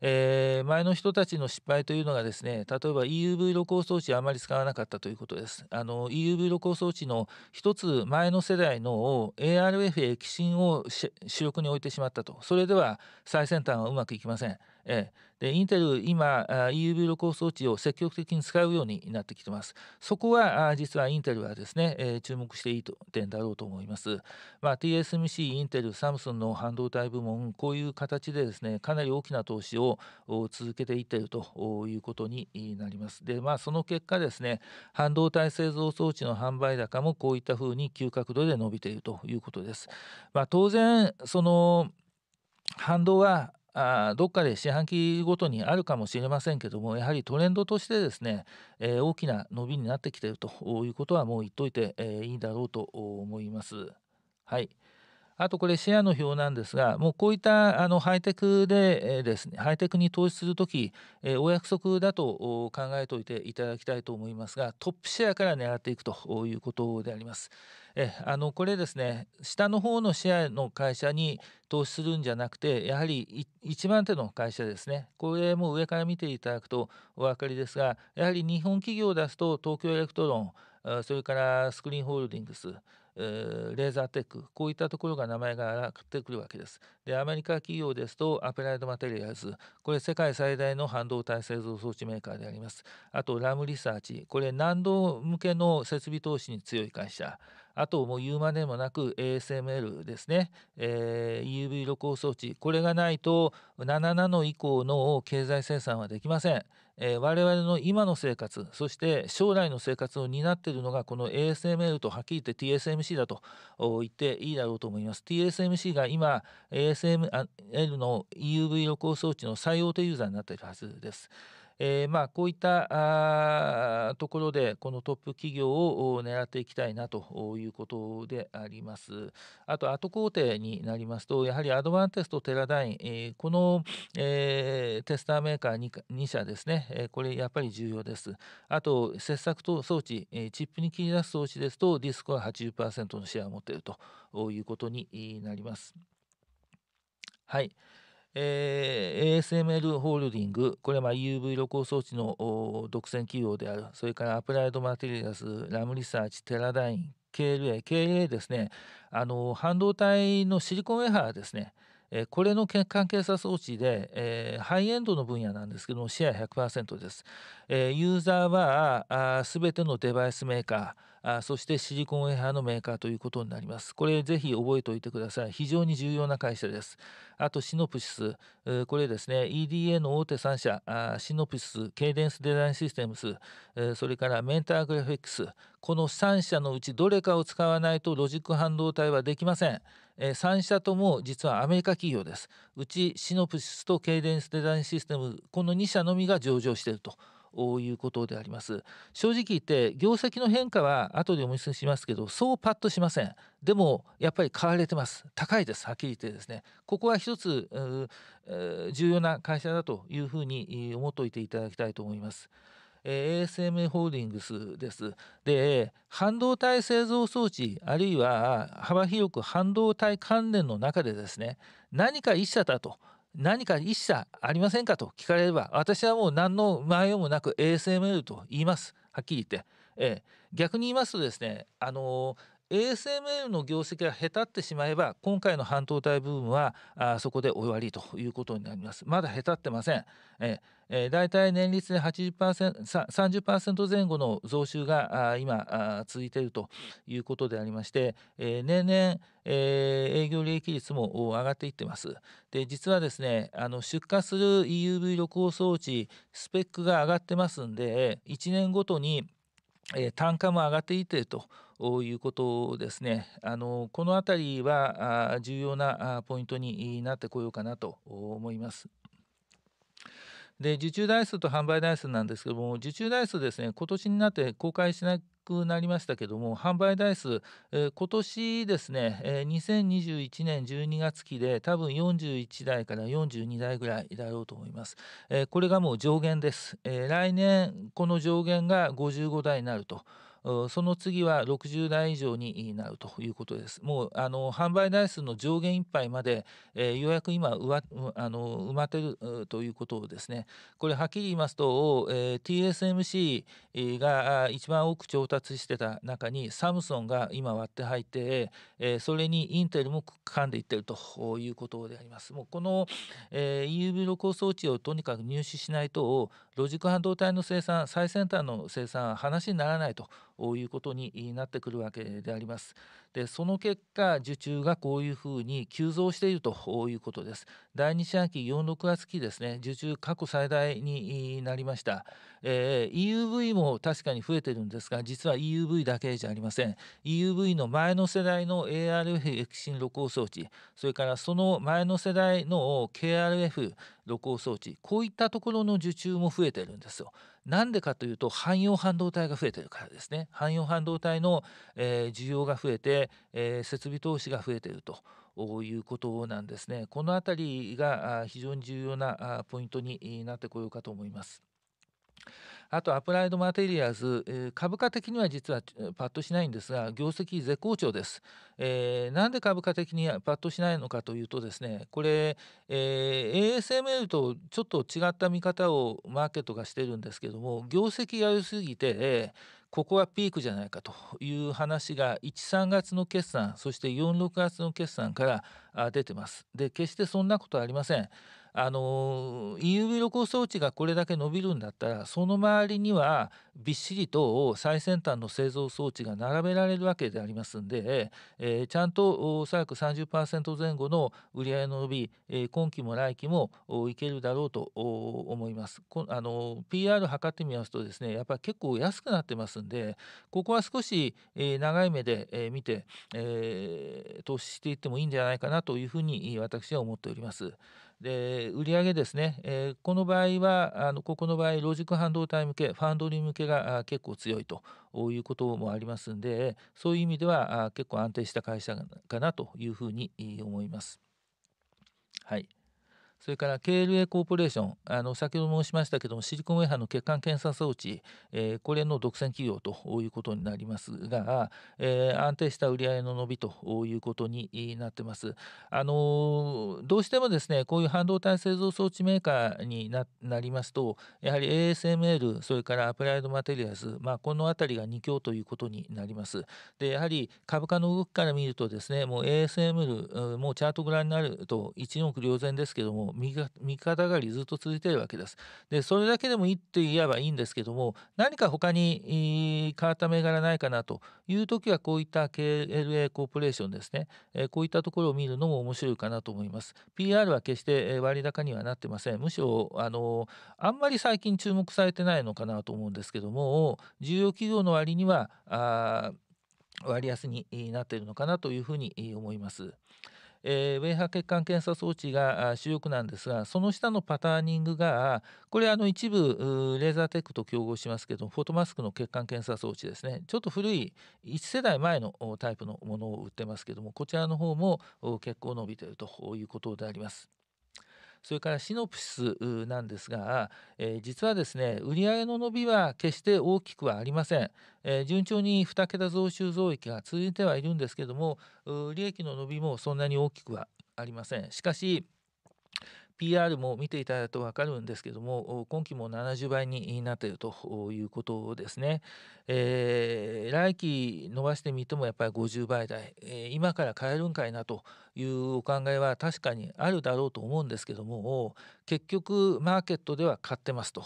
えー、前の人たちの失敗というのがですね、例えば EUV 露光装置あまり使わなかったということです。あの EUV 露光装置の一つ前の世代の ARF や液芯を主力に置いてしまったとそれでは最先端はうまくいきませんえー、でインテル今 EUV 露光装置を積極的に使うようになってきてますそこは実はインテルはですね、えー、注目していいと点だろうと思います、まあ、TSMC インテルサムスンの半導体部門こういう形でですねかなり大きな投資を続けていっているということになりますでまあその結果ですね半導体製造装置の販売高もこういったふうに急角度で伸びているということです、まあ、当然その反動はあどっかで四半期ごとにあるかもしれませんけどもやはりトレンドとしてですね、えー、大きな伸びになってきているということはもう言っといて、えー、いいだろうと思います。はいあとこれシェアの表なんですが、もうこういったあのハイテクでですね、ハイテクに投資するとき、お約束だと考えておいていただきたいと思いますが、トップシェアから狙っていくということであります。えあのこれですね下の方のシェアの会社に投資するんじゃなくてやはり一番手の会社ですねこれも上から見ていただくとお分かりですがやはり日本企業出すと東京エレクトロンそれからスクリーンホールディングスレーザーテックこういったところが名前が上がってくるわけです。でアメリカ企業ですとアプライドマテリアルズこれ世界最大の半導体製造装置メーカーでありますあとラムリサーチこれ難度向けの設備投資に強い会社あともう言うまでもなく ASML ですね、えー、EUV 露光装置これがないと7ナノ以降の経済生産はできません、えー、我々の今の生活そして将来の生活を担っているのがこの ASML とはっきり言って TSMC だと言っていいだろうと思います TSMC が今 ASML の EUV 露光装置の最大手ユーザーになっているはずですえー、まあこういったところでこのトップ企業を狙っていきたいなということであります。あと後工程になりますとやはりアドバンテストテラダイン、えー、この、えー、テスターメーカー 2, 2社ですね、えこれやっぱり重要です。あと切削と装置、えチップに切り出す装置ですとディスコは80%のシェアを持っているということになります。はい。えー、ASML ホールディング、これは EUV 露光装置の独占企業である、それからアプライドマテリアス、ラムリサーチ、テラダイン、KLA、KLA ですね、あの半導体のシリコンウェハーですね、えこれの血管検査装置で、えハイエンドの分野なんですけどもシェア100%です、えユーザーはすべてのデバイスメーカーあそしてシリコンエアのメーカーということになりますこれぜひ覚えておいてください非常に重要な会社ですあとシノプシスこれですね EDA の大手3社シノプシスケイデンスデザインシステムスそれからメンターグラフィックスこの3社のうちどれかを使わないとロジック半導体はできませんえ3社とも実はアメリカ企業です。うちシノプシスとケイデンスデザインシステム、この2社のみが上場していると。いうことであります正直言って業績の変化は後でお見せしますけどそうパッとしませんでもやっぱり買われてます高いですはっきり言ってですねここは一つ重要な会社だというふうに思っておいていただきたいと思います。えー、ASM ホールディングスです。で、半導体製造装置、あるいは幅広く半導体関連の中でですね、何か一社だと、何か一社ありませんかと聞かれれば、私はもう何の迷いもなく ASML と言います。はっきり言って。えー、逆に言いますとですね、あのー ASML の業績が下手ってしまえば今回の半導体ブームはあそこで終わりということになりますまだ下手ってません、ええー、大体年率で30%前後の増収が今続いているということでありまして、えー、年々、えー、営業利益率も上がっていってます。で実はですねあの出荷する EUV 緑行装置スペックが上がってますんで1年ごとにえー、単価も上がっていっているということですね。あのこの辺りは重要なポイントになってこようかなと思います。で受注台数と販売台数なんですけども受注台数ですね今年になって公開しなくなりましたけども販売台数、えー、今年ですね、えー、2021年12月期で多分41台から42台ぐらいだろうと思います、えー、これがもう上限です、え来年この上限が55台になると。その次は60台以上になるということです。もうあの販売台数の上限いっぱいまで、えー、ようやく今うわあの埋まってるということをですね、これはっきり言いますと、えー、TSMC が一番多く調達してた中にサムソンが今割って入って、えー、それにインテルも噛んでいってるということであります。もうこの、えー、EUV 露光装置をとにかく入手しないとロジック半導体の生産最先端の生産話にならないということになってくるわけであります。でその結果受注がこういうふうに急増しているということです第二四半期46月期ですね受注過去最大になりました、えー、EUV も確かに増えてるんですが実は EUV だけじゃありません EUV の前の世代の ARF 液晶露光装置それからその前の世代の KRF 露光装置こういったところの受注も増えてるんですよなんでかというと汎用半導体が増えてるからですね汎用半導体の、えー、需要が増えて、えー、設備投資が増えているということなんですねこのあたりが非常に重要なポイントになってこようかと思います。あとアプライドマテリアズ、えー、株価的には実はパッとしないんですが、業績絶好調です。えー、なんで株価的にパッとしないのかというとですね、これ、えー、ASML とちょっと違った見方をマーケットがしてるんですけども、業績が良すぎて、えーここはピークじゃないかという話が1、3月の決算、そして4、6月の決算から出てます。で、決してそんなことはありません。あの EUV 露装置がこれだけ伸びるんだったらその周りにはびっしりと最先端の製造装置が並べられるわけでありますんで、えー、ちゃんとおそらく30%前後の売上の伸び、えー、今期も来期もいけるだろうと思います。こあの PR 測ってみますとですねやっぱり結構安くなってますんでここは少し、えー、長い目で、えー、見て、えー、投資していってもいいんじゃないかなというふうに私は思っております。で売上ですね、えー、この場合はあのここの場合ロジック半導体向けファンドリー向けが結構強いということもありますんでそういう意味では結構安定した会社かなというふうに思います。はいそれから KLA コーポレーション、あの先ほど申しましたけども、シリコンウェハの血管検査装置、えー、これの独占企業ということになりますが、えー、安定した売上の伸びということになってます。あのどうしてもですね、こういう半導体製造装置メーカーになりますと、やはり ASML、それからアプライドマテリアス、まあ、この辺りが2強ということになります。で、やはり株価の動きから見るとですね、もう ASML、もうチャートご覧になると、一億両然ですけども、味見方がりずっと続いているわけです。でそれだけでもいいって言えばいいんですけども何か他に変わった銘柄ないかなという時はこういった KLA コーポレーションですね、えこういったところを見るのも面白いかなと思います。PR は決して割高にはなってません。むしろあのあんまり最近注目されてないのかなと思うんですけども重要企業の割にはあ割安になっているのかなというふうに思います。えー、ウェーハ血管検査装置が主力なんですがその下のパターニングがこれあの一部レーザーテックと競合しますけどフォトマスクの血管検査装置ですねちょっと古い1世代前のタイプのものを売ってますけどもこちらの方も結構伸びているということであります。それからシノプシスなんですが、えー、実はですね売上の伸びは決して大きくはありません、えー、順調に2桁増収増益が続いてはいるんですけども利益の伸びもそんなに大きくはありませんしかし PR も見ていただくと分かるんですけども今期も70倍になっているということですね、えー、来期伸ばしてみてもやっぱり50倍台、えー、今から買えるんかいなというお考えは確かにあるだろうと思うんですけども結局マーケットでは買ってますと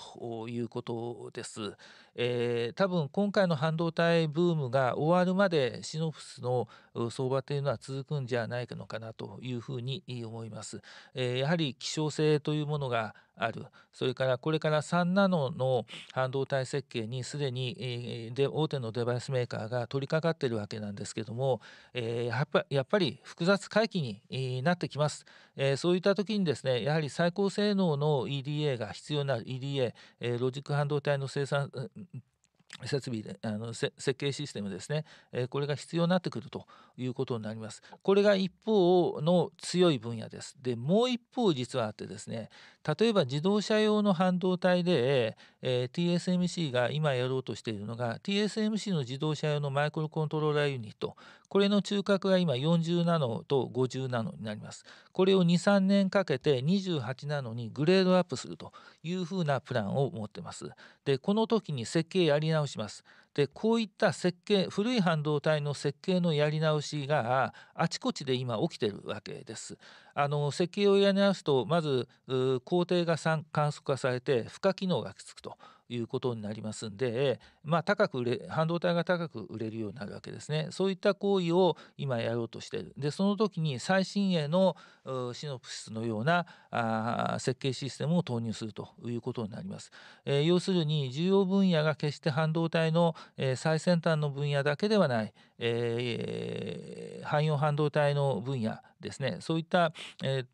いうことです、えー、多分今回の半導体ブームが終わるまでシノフスの相場というのは続くんじゃないのかなというふうに思います、えー、やはり希少性というものがあるそれからこれから3ナノの半導体設計にすでにで大手のデバイスメーカーが取り掛かっているわけなんですけどもやっぱり複雑回帰になってきますそういった時にですねやはり最高性能の EDA が必要な EDA ロジック半導体の生産設備であの設計システムですね、えこれが必要になってくるということになります。これが一方の強い分野です。でもう一方実はあってですね例えば自動車用の半導体で、え TSMC が今やろうとしているのが TSMC の自動車用のマイクロコントローラーユニットこれの中核が今40ナノと50ナノになります。これを2、3年かけて28ナノにグレードアップするというふうなプランを持ってます。でこの時に設計やり直します。でこういった設計古い半導体の設計のやり直しがあちこちで今起きてるわけです。あの設計をやり直すとまず工程が簡素化されて負荷機能がつくと。いうことになりますんで、まあ、高く売れ半導体が高く売れるようになるわけですねそういった行為を今やろうとしているでその時に最新鋭のシノプスのようなあ設計システムを投入するということになります、えー、要するに重要分野が決して半導体の、え最先端の分野だけではないえー、汎用半導体の分野ですねそういった、え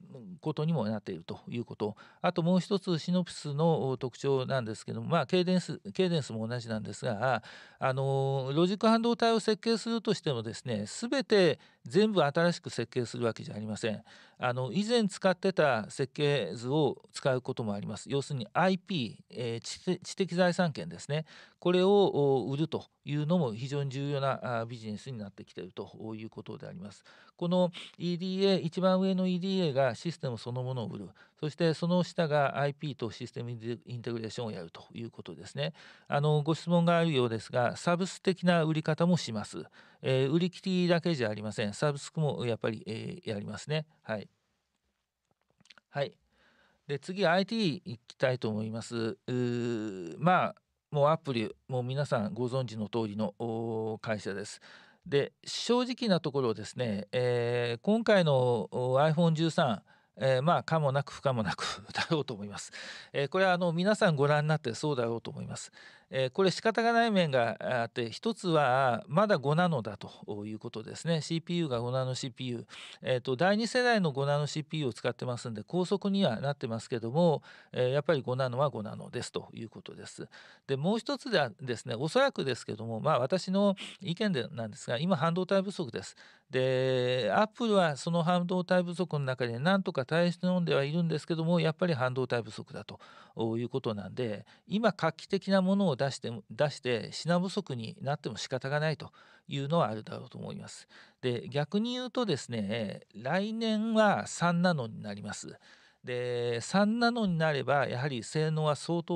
ことにもなっているということあともう一つシノプスの特徴なんですけども、まあ、ケイデンスケイデンスも同じなんですがあのロジック半導体を設計するとしてもですね全て全部新しく設計するわけじゃありませんあの以前使ってた設計図を使うこともあります要するに IP、えー、知的財産権ですねこれを売るというのも非常に重要なビジネスになってきているということでありますこの EDA 一番上の EDA がシステムそのものを売るそしてその下が IP とシステムインテグレーションをやるということですねあのご質問があるようですがサブス的な売り方もします、えー、売り切りだけじゃありませんサブスクもやっぱり、えー、やりますねはいはいで次 IT 行きたいと思いますうまあもうアプリもう皆さんご存知の通りの会社ですで正直なところですね、えー、今回の iPhone13 えー、まあ可もなく不可もなく だろうと思います。えー、これはあの皆さんご覧になってそうだろうと思います。えこれ仕方がない面があって一つはまだ5ナノだということですね CPU が5ナノ CPU、えー、と第2世代の5ナノ CPU を使ってますんで高速にはなってますけども、えやっぱり5ナノは5ナノですということですでもう一つではですねおそらくですけどもまあ私の意見でなんですが今半導体不足ですでアップルはその半導体不足の中でなんとか耐え忍んではいるんですけどもやっぱり半導体不足だということなんで今画期的なものを出して出して品不足になっても仕方がないというのはあるだろうと思います。で逆に言うとですね来年は3ナノになります。で3ナノになればやはり性能は相当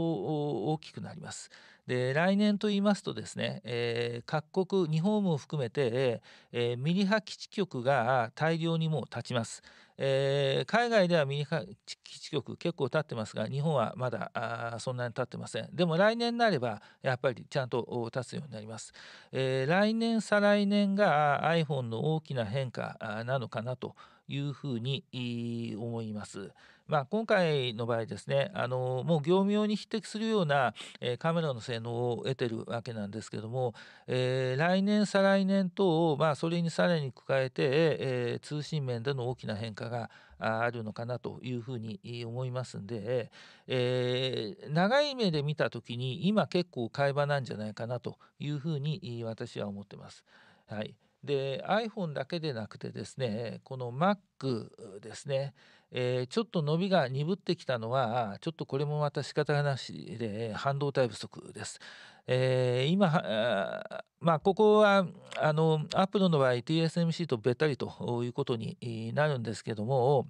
大きくなります。で来年と言いますとですね、えー、各国日本も含めて、えー、ミリ波基地局が大量にもう立ちます、えー、海外ではミリ波基地局結構立ってますが日本はまだそんなに立ってませんでも来年になればやっぱりちゃんと立つようになります、えー、来年再来年が iPhone の大きな変化なのかなというふうに思いますまあ、今回の場合ですねあのもう業務用に匹敵するような、えー、カメラの性能を得てるわけなんですけども、えー、来年再来年等を、まあ、それにさらに加えて、えー、通信面での大きな変化があるのかなというふうに思いますんで、えー、長い目で見た時に今結構買い場なんじゃないかなというふうに私は思ってます。はい、で iPhone だけでなくてですねこの Mac ですね、えー、ちょっと伸びが鈍ってきたのは、ちょっとこれもまた仕方なしで、半導体不足です。えー、今、まあ、ここは、あの、アップルの場合、TSMC とべったりということになるんですけども、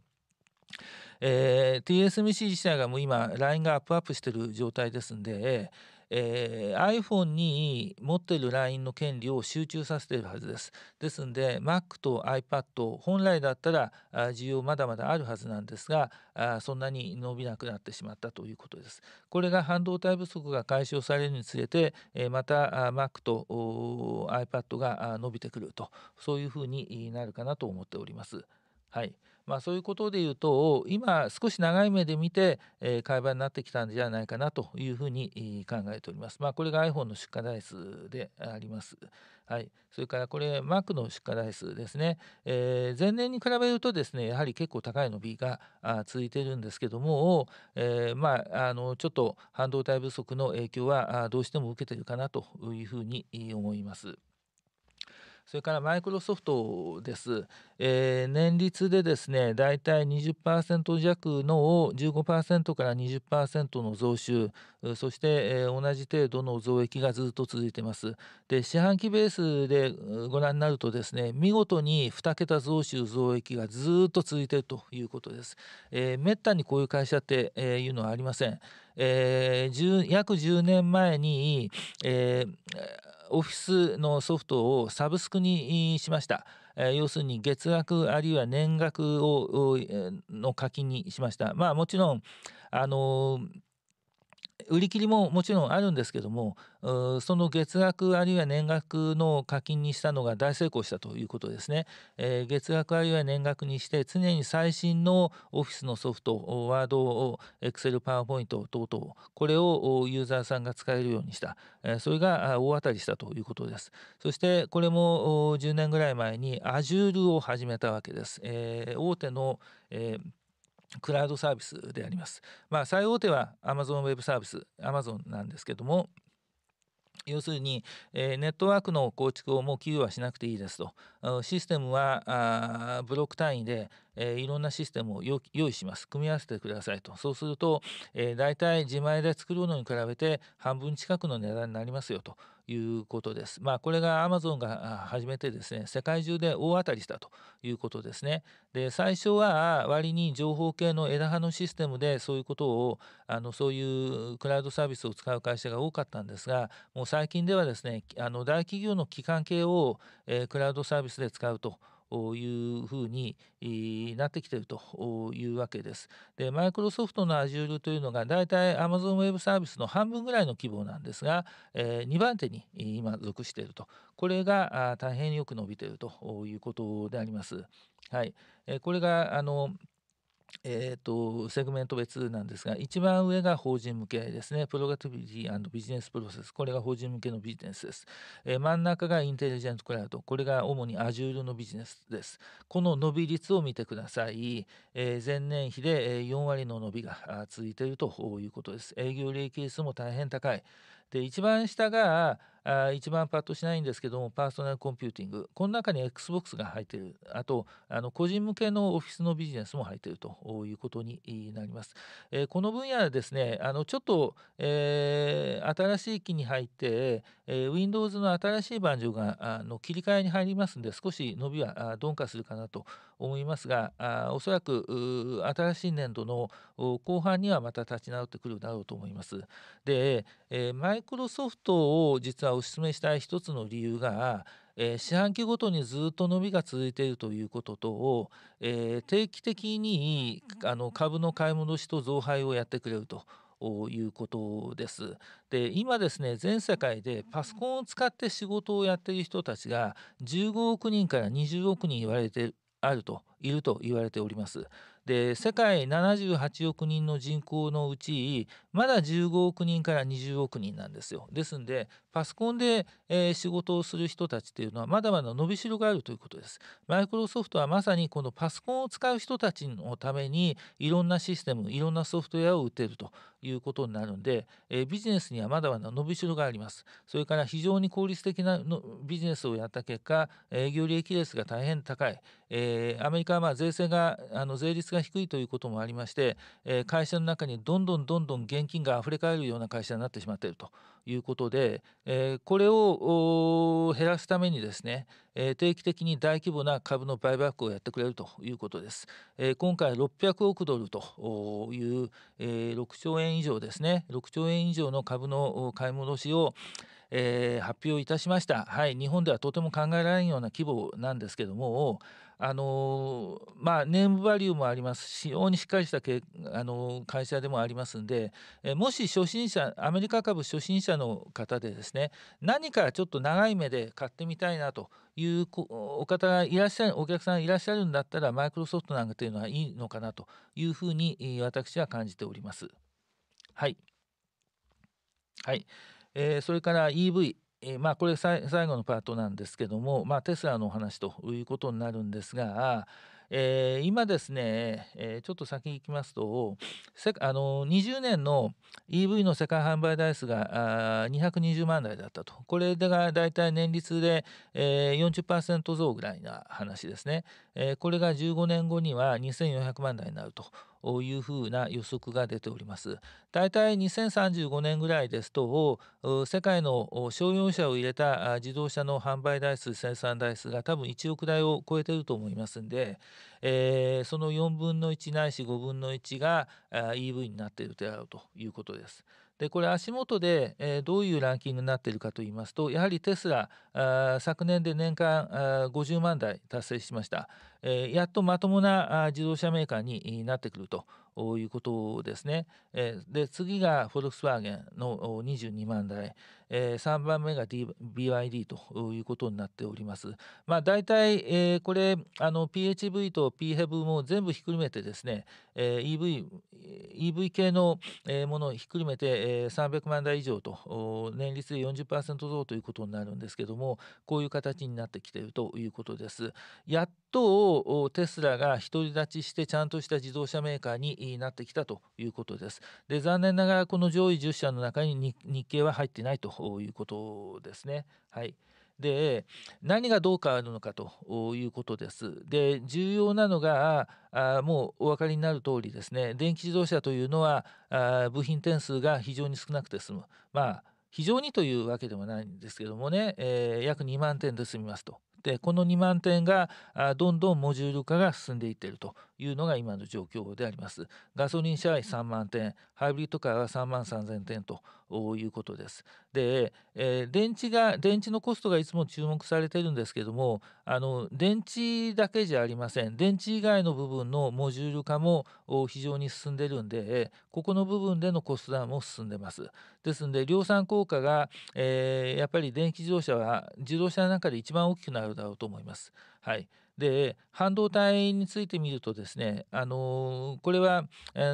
えー、TSMC 自体がもう今、ラインがアップアップしてる状態ですんで、えー、iPhone に持っている LINE の権利を集中させているはずです。ですんで Mac と iPad 本来だったら需要まだまだあるはずなんですがそんなに伸びなくなってしまったということです。これが半導体不足が解消されるにつれて、えー、また Mac と iPad が伸びてくるとそういうふうになるかなと思っております。はい。まあ、そういうことでいうと今少し長い目で見て、えー、買い場になってきたんじゃないかなというふうに考えております。まあ、これが iPhone の出荷台数であります。はい、それからこれ Mac の出荷台数ですね、えー、前年に比べるとですねやはり結構高い伸びが続いてるんですけども、えー、まあ、あのちょっと半導体不足の影響はどうしても受けてるかなというふうに思います。それからマイクロソフトです。えー、年率でですね、だいたい20%弱のを15%から20%の増収、そして、えー、同じ程度の増益がずっと続いてます。で、四半期ベースでご覧になるとですね、見事に2桁増収増益がずっと続いているということです。えー、めったにこういう会社って、えいうのはありません。えー、約10年前に、えーオフィスのソフトをサブスクにしました。要するに月額あるいは年額をの課金にしました。まあもちろん、あのー売り切りももちろんあるんですけどもその月額あるいは年額の課金にしたのが大成功したということですね、えー、月額あるいは年額にして常に最新のオフィスのソフトワードをエクセルパワーポイント等々これをユーザーさんが使えるようにした、えそれが大当たりしたということですそしてこれも10年ぐらい前に Azure を始めたわけです、えー、大手の、えークラウドサービスであります。まあ、最大手は Amazon Web サービス、Amazon なんですけども、要するに、えー、ネットワークの構築をもう企与はしなくていいですと。システムはあブロック単位で、えー、いろんなシステムを用意します。組み合わせてくださいと。そうすると、えー、大体自前で作るのに比べて半分近くの値段になりますよと。いうことです。まあ、これがアマゾンが始めてですね、世界中で大当たりしたということですね。で、最初は割に情報系の枝葉のシステムでそういうことを、あの、そういうクラウドサービスを使う会社が多かったんですが、もう最近ではですね、あの、大企業の機関系を、えクラウドサービスで使うというふうになってきているというわけです。で、マイクロソフトの Azure というのが大体 Amazon Web サービスの半分ぐらいの規模なんですが、え2番手に今属していると。これが大変よく伸びているということであります。はい。これが、あの、えーと、セグメント別なんですが一番上が法人向けですねプロダクティビティビジネスプロセスこれが法人向けのビジネスです、えー、真ん中がインテリジェントクラウドこれが主に Azure のビジネスですこの伸び率を見てください、えー、前年比で4割の伸びが続いているということです営業利益率も大変高いで一番下があ一番パッとしないんですけどもパーソナルコンピューティングこの中に XBOX が入っているあとあの個人向けのオフィスのビジネスも入っているということになります、えー、この分野はですねあのちょっと、えー、新しい期に入って、えー、Windows の新しいバージョンがあの切り替えに入りますので少し伸びは鈍化するかなと思いますがあおそらく新しい年度の後半にはまた立ち直ってくるだろうと思いますで、えー、マイクロソフトを実はお勧めしたい一つの理由が、えー、四半期ごとにずっと伸びが続いているということと、えー、定期的にあの株の買い戻しと増配をやってくれると。いうことですで今ですね全世界でパソコンを使って仕事をやっている人たちが15億人から20億人言われてあるといると言われております。で世界78億人の人口のうちまだ15億人から20億人なんですよですんでパソコンで、えー、仕事をする人たちっていうのはまだまだ伸びしろがあるということですマイクロソフトはまさにこのパソコンを使う人たちのためにいろんなシステムいろんなソフトウェアを打てるということになるんで、えビジネスにはまだまだ伸びしろがあります。それから非常に効率的なのビジネスをやった結果、営業利益率が大変高い。えアメリカはま税制があの税率が低いということもありまして、え会社の中にどんどんどんどん現金があふれかえるような会社になってしまっているということで、えー、これを減らすためにですね、えー、定期的に大規模な株の売買をやってくれるということです。えー、今回600億ドルという、えー、6兆円以上ですね、6兆円以上の株の買い戻しを、えー、発表いたしました。はい、日本ではとても考えられないような規模なんですけども、あのまあ、ネームバリューもありますし非常にしっかりしたけ、あの会社でもありますんで、えもし初心者アメリカ株初心者の方でですね何かちょっと長い目で買ってみたいなというお方がいらっしゃるお客さんいらっしゃるんだったらマイクロソフトなんかというのはいいのかなというふうに私は感じております。はい、はいえー、それから EV、えー、まあこれ最後のパートなんですけども、まあ、テスラのお話ということになるんですが、えー、今ですね、えー、ちょっと先に行きますとあの20年の EV の世界販売台数があ220万台だったとこれがだいたい年率で、えー、40%増ぐらいな話ですねえー、これが15年後には2400万台になるというふうな予測が出ております。大体2035年ぐらいですと、世界の商用車を入れた自動車の販売台数、生産台数が多分1億台を超えてると思いますんで、えー、その4分の1ないし5分の1が EV になっているであろうということです。でこれ足元で、えー、どういうランキングになっているかと言いますとやはりテスラあ昨年で年間あ50万台達成しました、えー、やっとまともなあ自動車メーカーになってくるということですね。えで次がフォルクスワーゲンの22万台、え3番目が、D、BYD ということになっております。まあ、大体、えこれあの PHV と PHEV も全部ひっくるめてですね、えー、EV, EV 系のものをひっくるめて、え300万台以上と年率で40%増ということになるんですけどもこういう形になってきているということです。やっとテスラが独り立ちしてちゃんとした自動車メーカーにになってきたということです。で残念ながらこの上位10社の中にに日経は入ってないということですね。はい、で何がどう変わるのかということです。で重要なのがあもうお分かりになる通りですね電気自動車というのはあ部品点数が非常に少なくて済む。まあ非常にというわけでもないんですけどもね、えー、約2万点で済みますと。でこの2万点があどんどんモジュール化が進んでいっているというのが今の状況であります。ガソリン車は3万点、ハイブリッドカーは3万3000点ということです。で、えー、電池が電池のコストがいつも注目されてるんですけども、あの電池だけじゃありません。電池以外の部分のモジュール化も非常に進んでるんで、ここの部分でのコストダウンも進んでます。ですので量産効果が、えー、やっぱり電気自動車は自動車の中で一番大きくなるだろうと思います。はい。で半導体について見るとですねあのこれは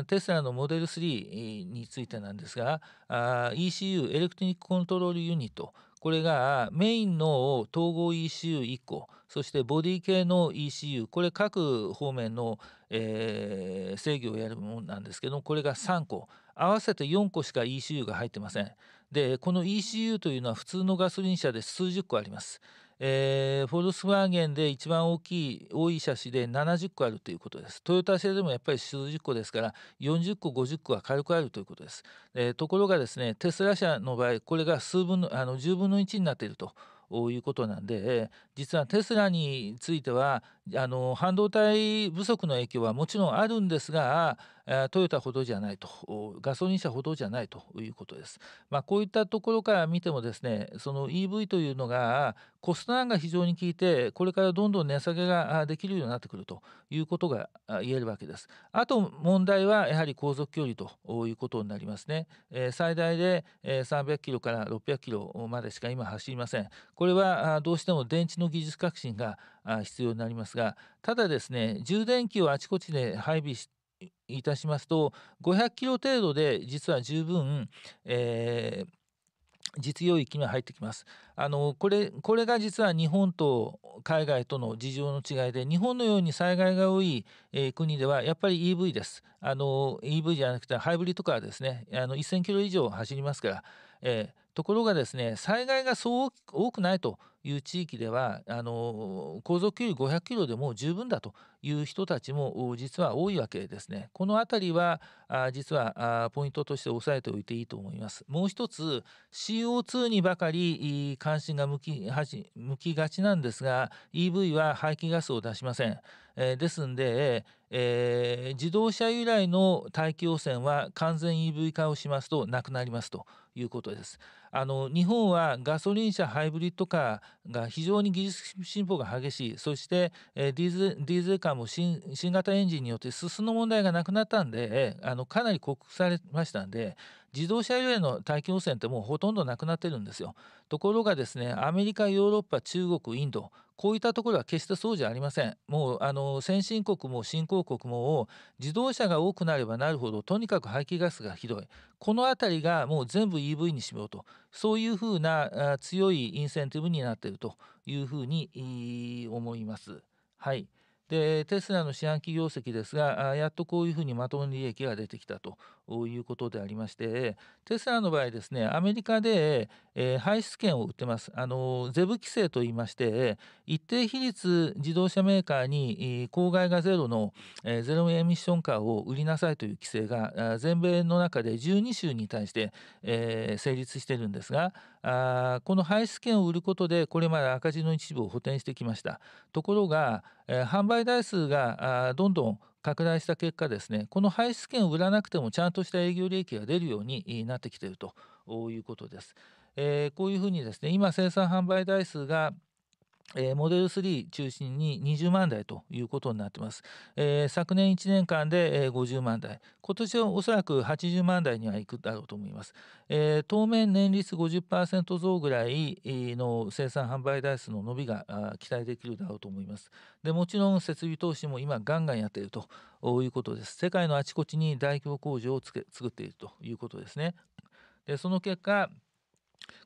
テスラのモデル3についてなんですが ECU エレクトリックコントロールユニットこれがメインの統合 ECU1 個そしてボディ系の ECU これ各方面の、えー、制御をやるものなんですけどこれが3個合わせて4個しか ECU が入ってませんでこの ECU というのは普通のガソリン車で数十個ありますえー、フォルスワーゲンで一番大きい多い車種で70個あるということですトヨタ製でもやっぱり数十個ですから40個50個は軽くあるということです、えー、ところがですねテスラ社の場合これが数分のあの10分の1になっているということなんで、えー、実はテスラについては、あの半導体不足の影響はもちろんあるんですがトヨタほどじゃないとガソリン車ほどじゃないということです、まあ、こういったところから見てもですねその EV というのがコストダウンが非常に効いてこれからどんどん値下げができるようになってくるということが言えるわけですあと問題はやはり航続距離ということになりますね最大で300キロから600キロまでしか今走りませんこれはどうしても電池の技術革新が必要になりますがただですね充電器をあちこちで配備いたしますと500キロ程度で実は十分、えー、実用域に入ってきます。あのこれこれが実は日本と海外との事情の違いで日本のように災害が多い、えー、国ではやっぱり EV です。あの EV じゃなくてハイブリッドカーですね。あの1000キロ以上走りますから、えーところがですね災害がそう多くないという地域ではあの航続距離500キロでも十分だという人たちも実は多いわけですね。この辺りは実はポイントとして押さえておいていいと思います。もう一つ CO2 にばかり関心が向き向きがちなんですが EV は排気ガスを出しません。えー、ですんで、えー、自動車由来の大気汚染は完全 EV 化をしますとなくなりますということです。あの日本はガソリン車ハイブリッドカーが非常に技術進歩が激しいそして、えー、ディーゼディーゼルカーも新新型エンジンによって進の問題がなくなったんで、あのかなり克服されましたんで自動車よりの大気汚染ってもうほとんどなくなってるんですよ。ところがですね、アメリカ、ヨーロッパ、中国、インド、こういったところは決してそうじゃありません。もうあの先進国も新興国も自動車が多くなればなるほどとにかく排気ガスがひどい。この辺りがもう全部 EV にしようと、そういうふうな強いインセンティブになっているというふうに思います。はい。で、テスラの市販企業績ですが、やっとこういうふうにまともに利益が出てきたということでありましてテスラの場合ですねアメリカで、えー、排出権を売ってますあのゼブ規制といいまして一定比率自動車メーカーに公害がゼロの、えー、ゼロエミッションカーを売りなさいという規制が全米の中で12州に対して、えー、成立してるんですがあこの排出権を売ることでこれまで赤字の一部を補填してきましたところが、えー、販売台数がどんどん拡大した結果ですねこの排出権を売らなくてもちゃんとした営業利益が出るようになってきているということです。えー、こういうふうにですね今生産販売台数がえー、モデル3中心に20万台ということになってます。えー、昨年1年間で、えー、50万台。今年はおそらく80万台にはいくだろうと思います。えー、当面年率50%増ぐらいの生産販売台数の伸びが期待できるだろうと思います。で、もちろん設備投資も今ガンガンやっているということです。世界のあちこちに大規模工場をつけ作っているということですね。で、その結果、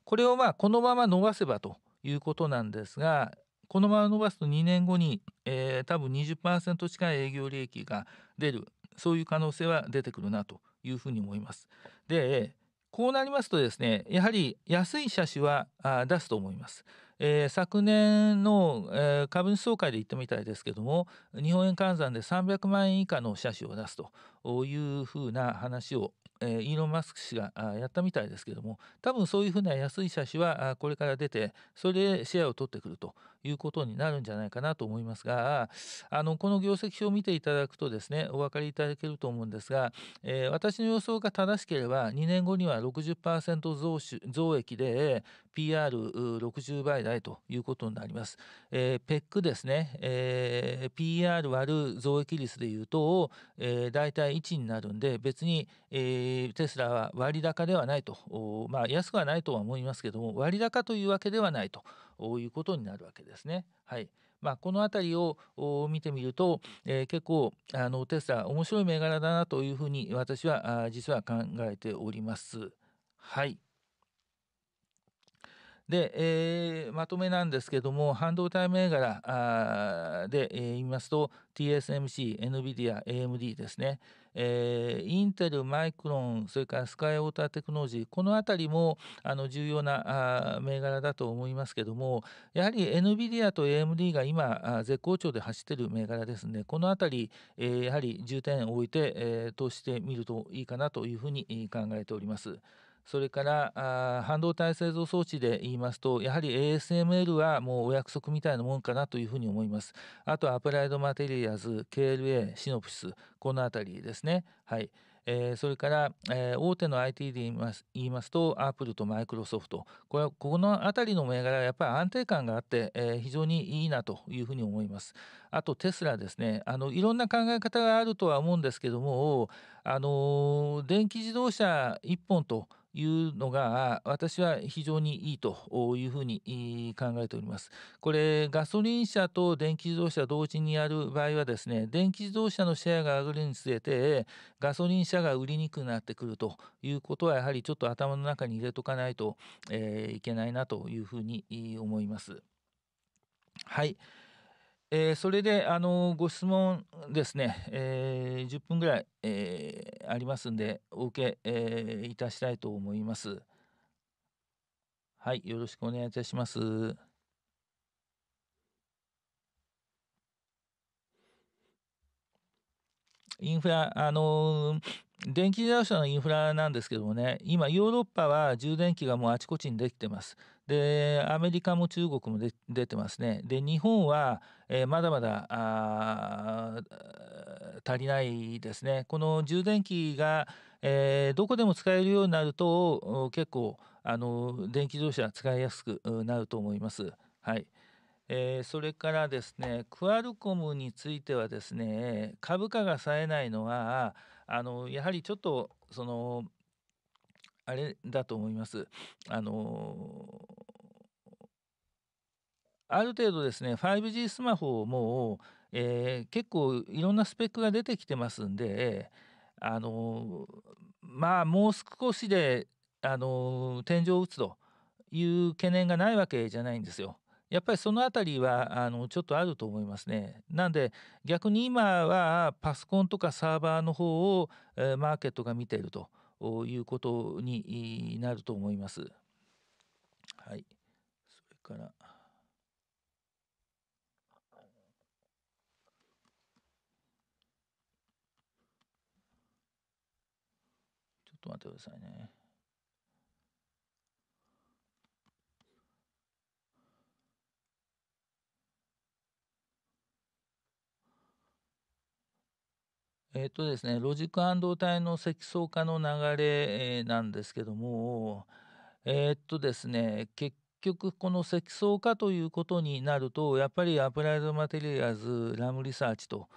これをまあこのまま伸ばせばと。いうことなんですが、このまま伸ばすと2年後に、えー、多分20%近い営業利益が出る、そういう可能性は出てくるなというふうに思います。で、こうなりますとですね、やはり安い車種は出すと思います。えー、昨年の、えー、株主総会で言ったみたいですけども、日本円換算で300万円以下の車種を出すというふうな話をえイーロン・マスク氏がやったみたいですけども多分そういうふうな安い車種はこれから出てそれでシェアを取ってくるということになるんじゃないかなと思いますが、あの、この業績表を見ていただくとですね、お分かりいただけると思うんですが、えー、私の予想が正しければ、2年後には60%増収増益で、PR60 倍台ということになります。えー、ペックですね、えー、PR 割る増益率でいうと、えー、大体1になるんで、別に、えー、テスラは割高ではないと、まあ、安くはないとは思いますけども、割高というわけではないとういうことになるわけですね。はいまあ、この辺りを見てみると、えー、結構あのテスラ面白い銘柄だなというふうに私は実は考えております。はい。で、えー、まとめなんですけども、半導体銘柄で、えー、言いますと、TSMC、NVIDIA、AMD ですね。えー、インテル、マイクロン、それからスカイウォーターテクノロジー、このあたりもあの重要なあ銘柄だと思いますけども、やはり NVIDIA と AMD が今、絶好調で走っている銘柄ですね、このあたり、えー、やはり重点を置いて、えー、投資してみるといいかなというふうに考えております。それから半導体製造装置で言いますと、やはり ASML はもうお約束みたいなもんかなというふうに思います。あと、アプライドマテリアズ、KLA、シノプス、このあたりですね。はい。えー、それから、えー、大手の IT で言います言いますと、アップルとマイクロソフト。これは、このあたりの銘柄はやっぱり安定感があって、えー、非常にいいなというふうに思います。あと、テスラですね。あの、いろんな考え方があるとは思うんですけども、あの電気自動車1本と、いうのが、私は非常にいいというふうに考えております。これ、ガソリン車と電気自動車同時にやる場合はですね、電気自動車のシェアが上がるにつれて、ガソリン車が売りにくくなってくるということは、やはりちょっと頭の中に入れとかないと、えいけないなというふうに思います。はい。えー、それで、あのご質問ですね、えー、10分ぐらい、えー、ありますんで、お受け、えー、いたしたいと思います。はい、よろしくお願いいたします。インフラ、あの電気自動車のインフラなんですけどもね、今ヨーロッパは充電器がもうあちこちにできてます。でアメリカも中国も出てますねで日本は、えー、まだまだ足りないですねこの充電器が、えー、どこでも使えるようになると結構あの電気自動車使いやすくなると思います。はいえー、それからですねクアルコムについてはですね株価が冴えないのはあのやはりちょっとそのあれだと思います。あのある程度ですね 5G スマホをもう、えー、結構いろんなスペックが出てきてますんで、あのまあもう少しで、あの天井を打つという懸念がないわけじゃないんですよ。やっぱりその辺りはあのちょっとあると思いますね。なんで逆に今はパソコンとかサーバーの方を、えー、マーケットが見ているということになると思います。はい。それからと待ってくださいね。えっ、とですね、ロジック半導体の積層化の流れなんですけども、えっ、とですね、結局この積層化ということになると、やっぱりアプライドマテリアズ、ラムリサーチと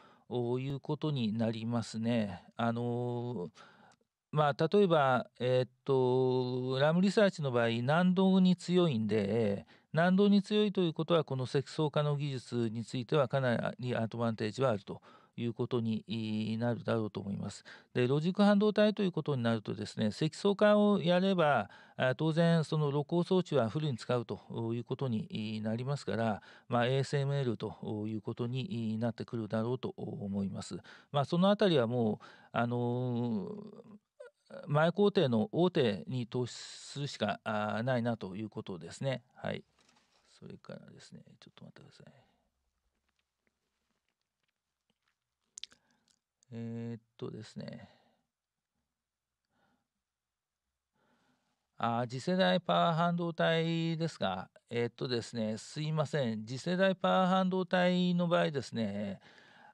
いうことになりますね。あのーまあ、例えば、えー、っと、ラムリサーチの場合、難動に強いんで、難動に強いということは、この積層化の技術についてはかなりアドバンテージはあるということになるだろうと思います。で、ロジック半導体ということになるとですね、積層化をやれば、当然、その露光装置はフルに使うということになりますから、まあ、ASML ということになってくるだろうと思います。まあ、そのあたりはもう、あのー前工程の大手に投資するしかないなということですね。はい。それからですね、ちょっと待ってください。えー、っとですね。あ次世代パワー半導体ですが、えー、っとですね、すいません。次世代パワー半導体の場合ですね、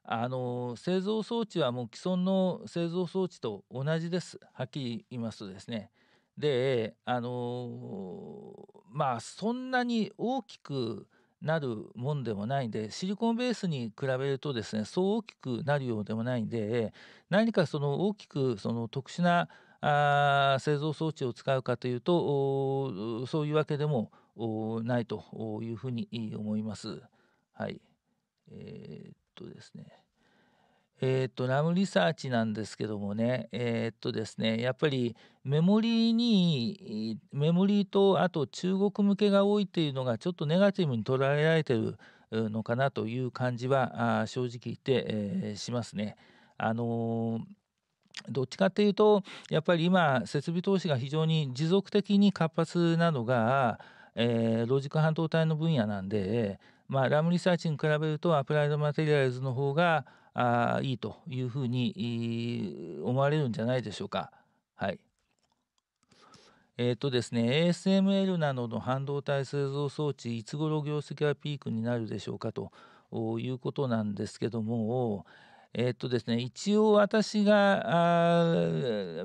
あの製造装置はもう既存の製造装置と同じです。はっきり言いますとですね。で、あのまあそんなに大きくなるもんでもないんで、シリコンベースに比べるとですね、そう大きくなるようでもないんで、何かその大きくその特殊なあ製造装置を使うかというと、そういうわけでもないというふうに思います。はい。えー、とですねえー、っとラムリサーチなんですけどもねえー、っとですねやっぱりメモリーにメモリーとあと中国向けが多いっていうのがちょっとネガティブに捉えられてるのかなという感じは正直言って、えー、しますね。あのーどっちかっていうとやっぱり今設備投資が非常に持続的に活発なのが、えー、ロジック半導体の分野なんでまあ、ラムリサーチに比べるとアプライドマテリアルズの方があいいというふうに思われるんじゃないでしょうか。はいえーとですね、ASML などの半導体製造装置いつ頃業績はピークになるでしょうかということなんですけども、えーとですね、一応私が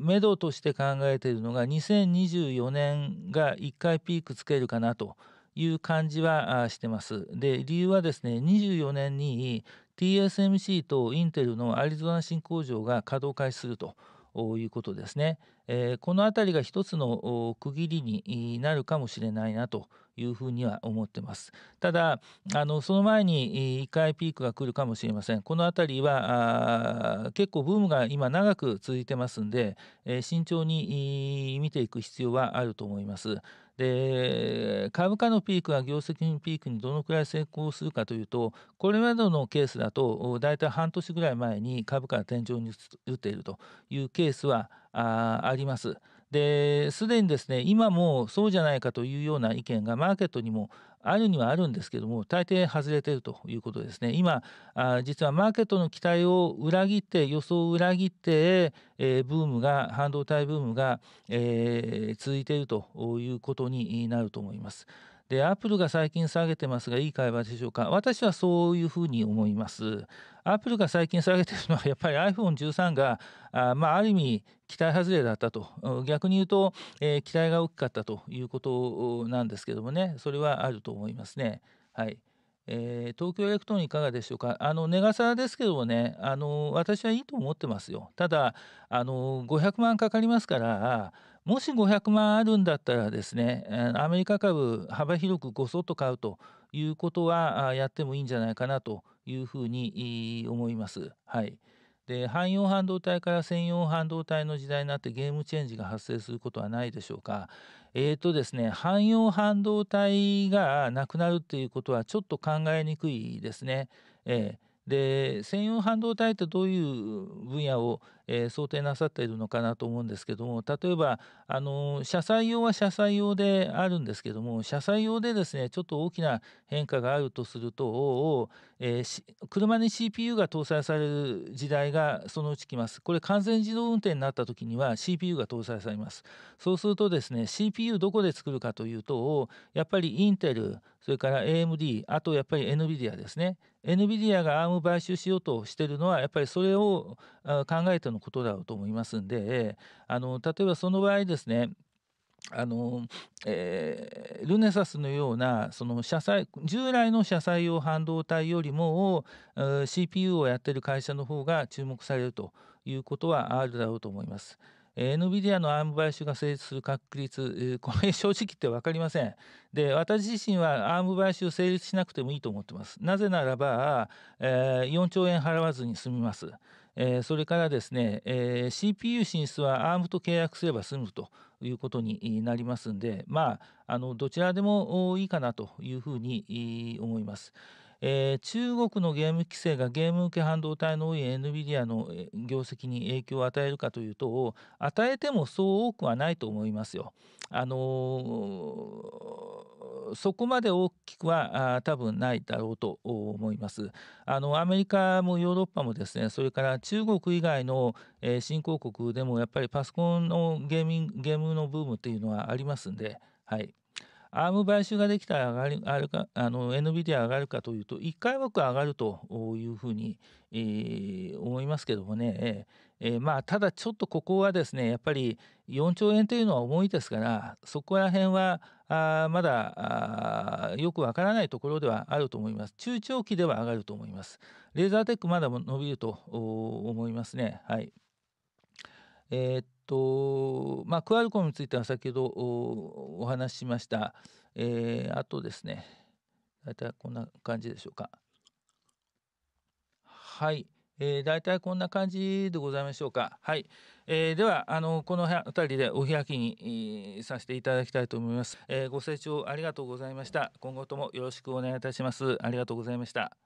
目処として考えているのが2024年が1回ピークつけるかなと。いう感じはしてます。で、理由はですね、24年に TSMC とインテルのアリゾナ新工場が稼働開始すると。いうことですね、えー、この辺りが一つの区切りになるかもしれないなというふには思ってます。ただ、あのその前に1回ピークが来るかもしれません。この辺りは結構ブームが今長く続いてますんで、えー、慎重に見ていく必要はあると思います。で株価のピークが業績のピークにどのくらい成功するかというとこれまでのケースだと大体半年ぐらい前に株価が天井に打っているというケースはあります。で、すでにですね、今もそうじゃないかというような意見がマーケットにもあるにはあるんですけども大抵外れているということですね今あ実はマーケットの期待を裏切って予想を裏切って、えー、ブームが半導体ブームが、えー、続いているということになると思います。で、アップルが最近下げてますが、いい会話でしょうか。私はそういうふうに思います。アップルが最近下げてるのは、やっぱり iPhone13 が、あまあ、ある意味、期待外れだったと。逆に言うと、えー、期待が大きかったということなんですけどもね、それはあると思いますね。はい。えー、東京エレクトンいかがでしょうか、あの寝傘ですけどもね、あの私はいいと思ってますよ、ただあの、500万かかりますから、もし500万あるんだったらですねアメリカ株幅広くごそっと買うということはやってもいいんじゃないかなというふうに思います。はいで汎用半導体から専用半導体の時代になってゲームチェンジが発生することはないでしょうか。えーとですね、汎用半導体がなくなるっていうことはちょっと考えにくいですね。えー、で専用半導体ってどういう分野をえー、想定なさっているのかなと思うんですけども例えばあの車載用は車載用であるんですけども車載用でですねちょっと大きな変化があるとすると、えー、車に CPU が搭載される時代がそのうち来ますこれ完全自動運転になった時には CPU が搭載されますそうするとですね CPU どこで作るかというとやっぱりインテルそれから AMD あとやっぱり NVIDIA ですね NVIDIA が ARM 買収しようとしているのはやっぱりそれを考えてののことだろうと思いますんで、あの例えばその場合ですねあのえー、ルネサスのようなその車載従来の車載用半導体よりも、えー、CPU をやってる会社の方が注目されるということはあるだろうと思います。え NVIDIA のアーム買収が成立する確率、これ正直言って分かりません。で、私自身はアーム買収成立しなくてもいいと思ってます。なぜならば、えー、4兆円払わずに済みます。えー、それからですね、えー、CPU 進出は ARM と契約すれば済むということになりますんで、まあ、あのどちらでもいいかなというふうに思います。えー、中国のゲーム規制がゲーム受け半導体の多い NVIDIA の業績に影響を与えるかというと与えてもそう多くはないと思いますよ。あのー、そこまで大きくは多分ないだろうと思います。あのアメリカもヨーロッパもですねそれから中国以外の、えー、新興国でもやっぱりパソコンのゲーミングゲームのブームっていうのはありますんで。はいアーム買収ができたら上があるかあの NVIDIA 上がるかというと1回は上がるというふうに、えー、思いますけどもね、えー、まあただちょっとここはですねやっぱり4兆円というのは重いですからそこら辺はあまだあよくわからないところではあると思います中長期では上がると思いますレーザーテックまだ伸びると思いますねはいえー、っとまあ、クアルコムについては先ほどお話ししました、えー、あとですね大体こんな感じでしょうかはい、えー、大体こんな感じでございましょうかはい、えー、ではあのこの辺りでお開きに、させていただきたいと思います、えー、ご清聴ありがとうございました今後ともよろしくお願いいたしますありがとうございました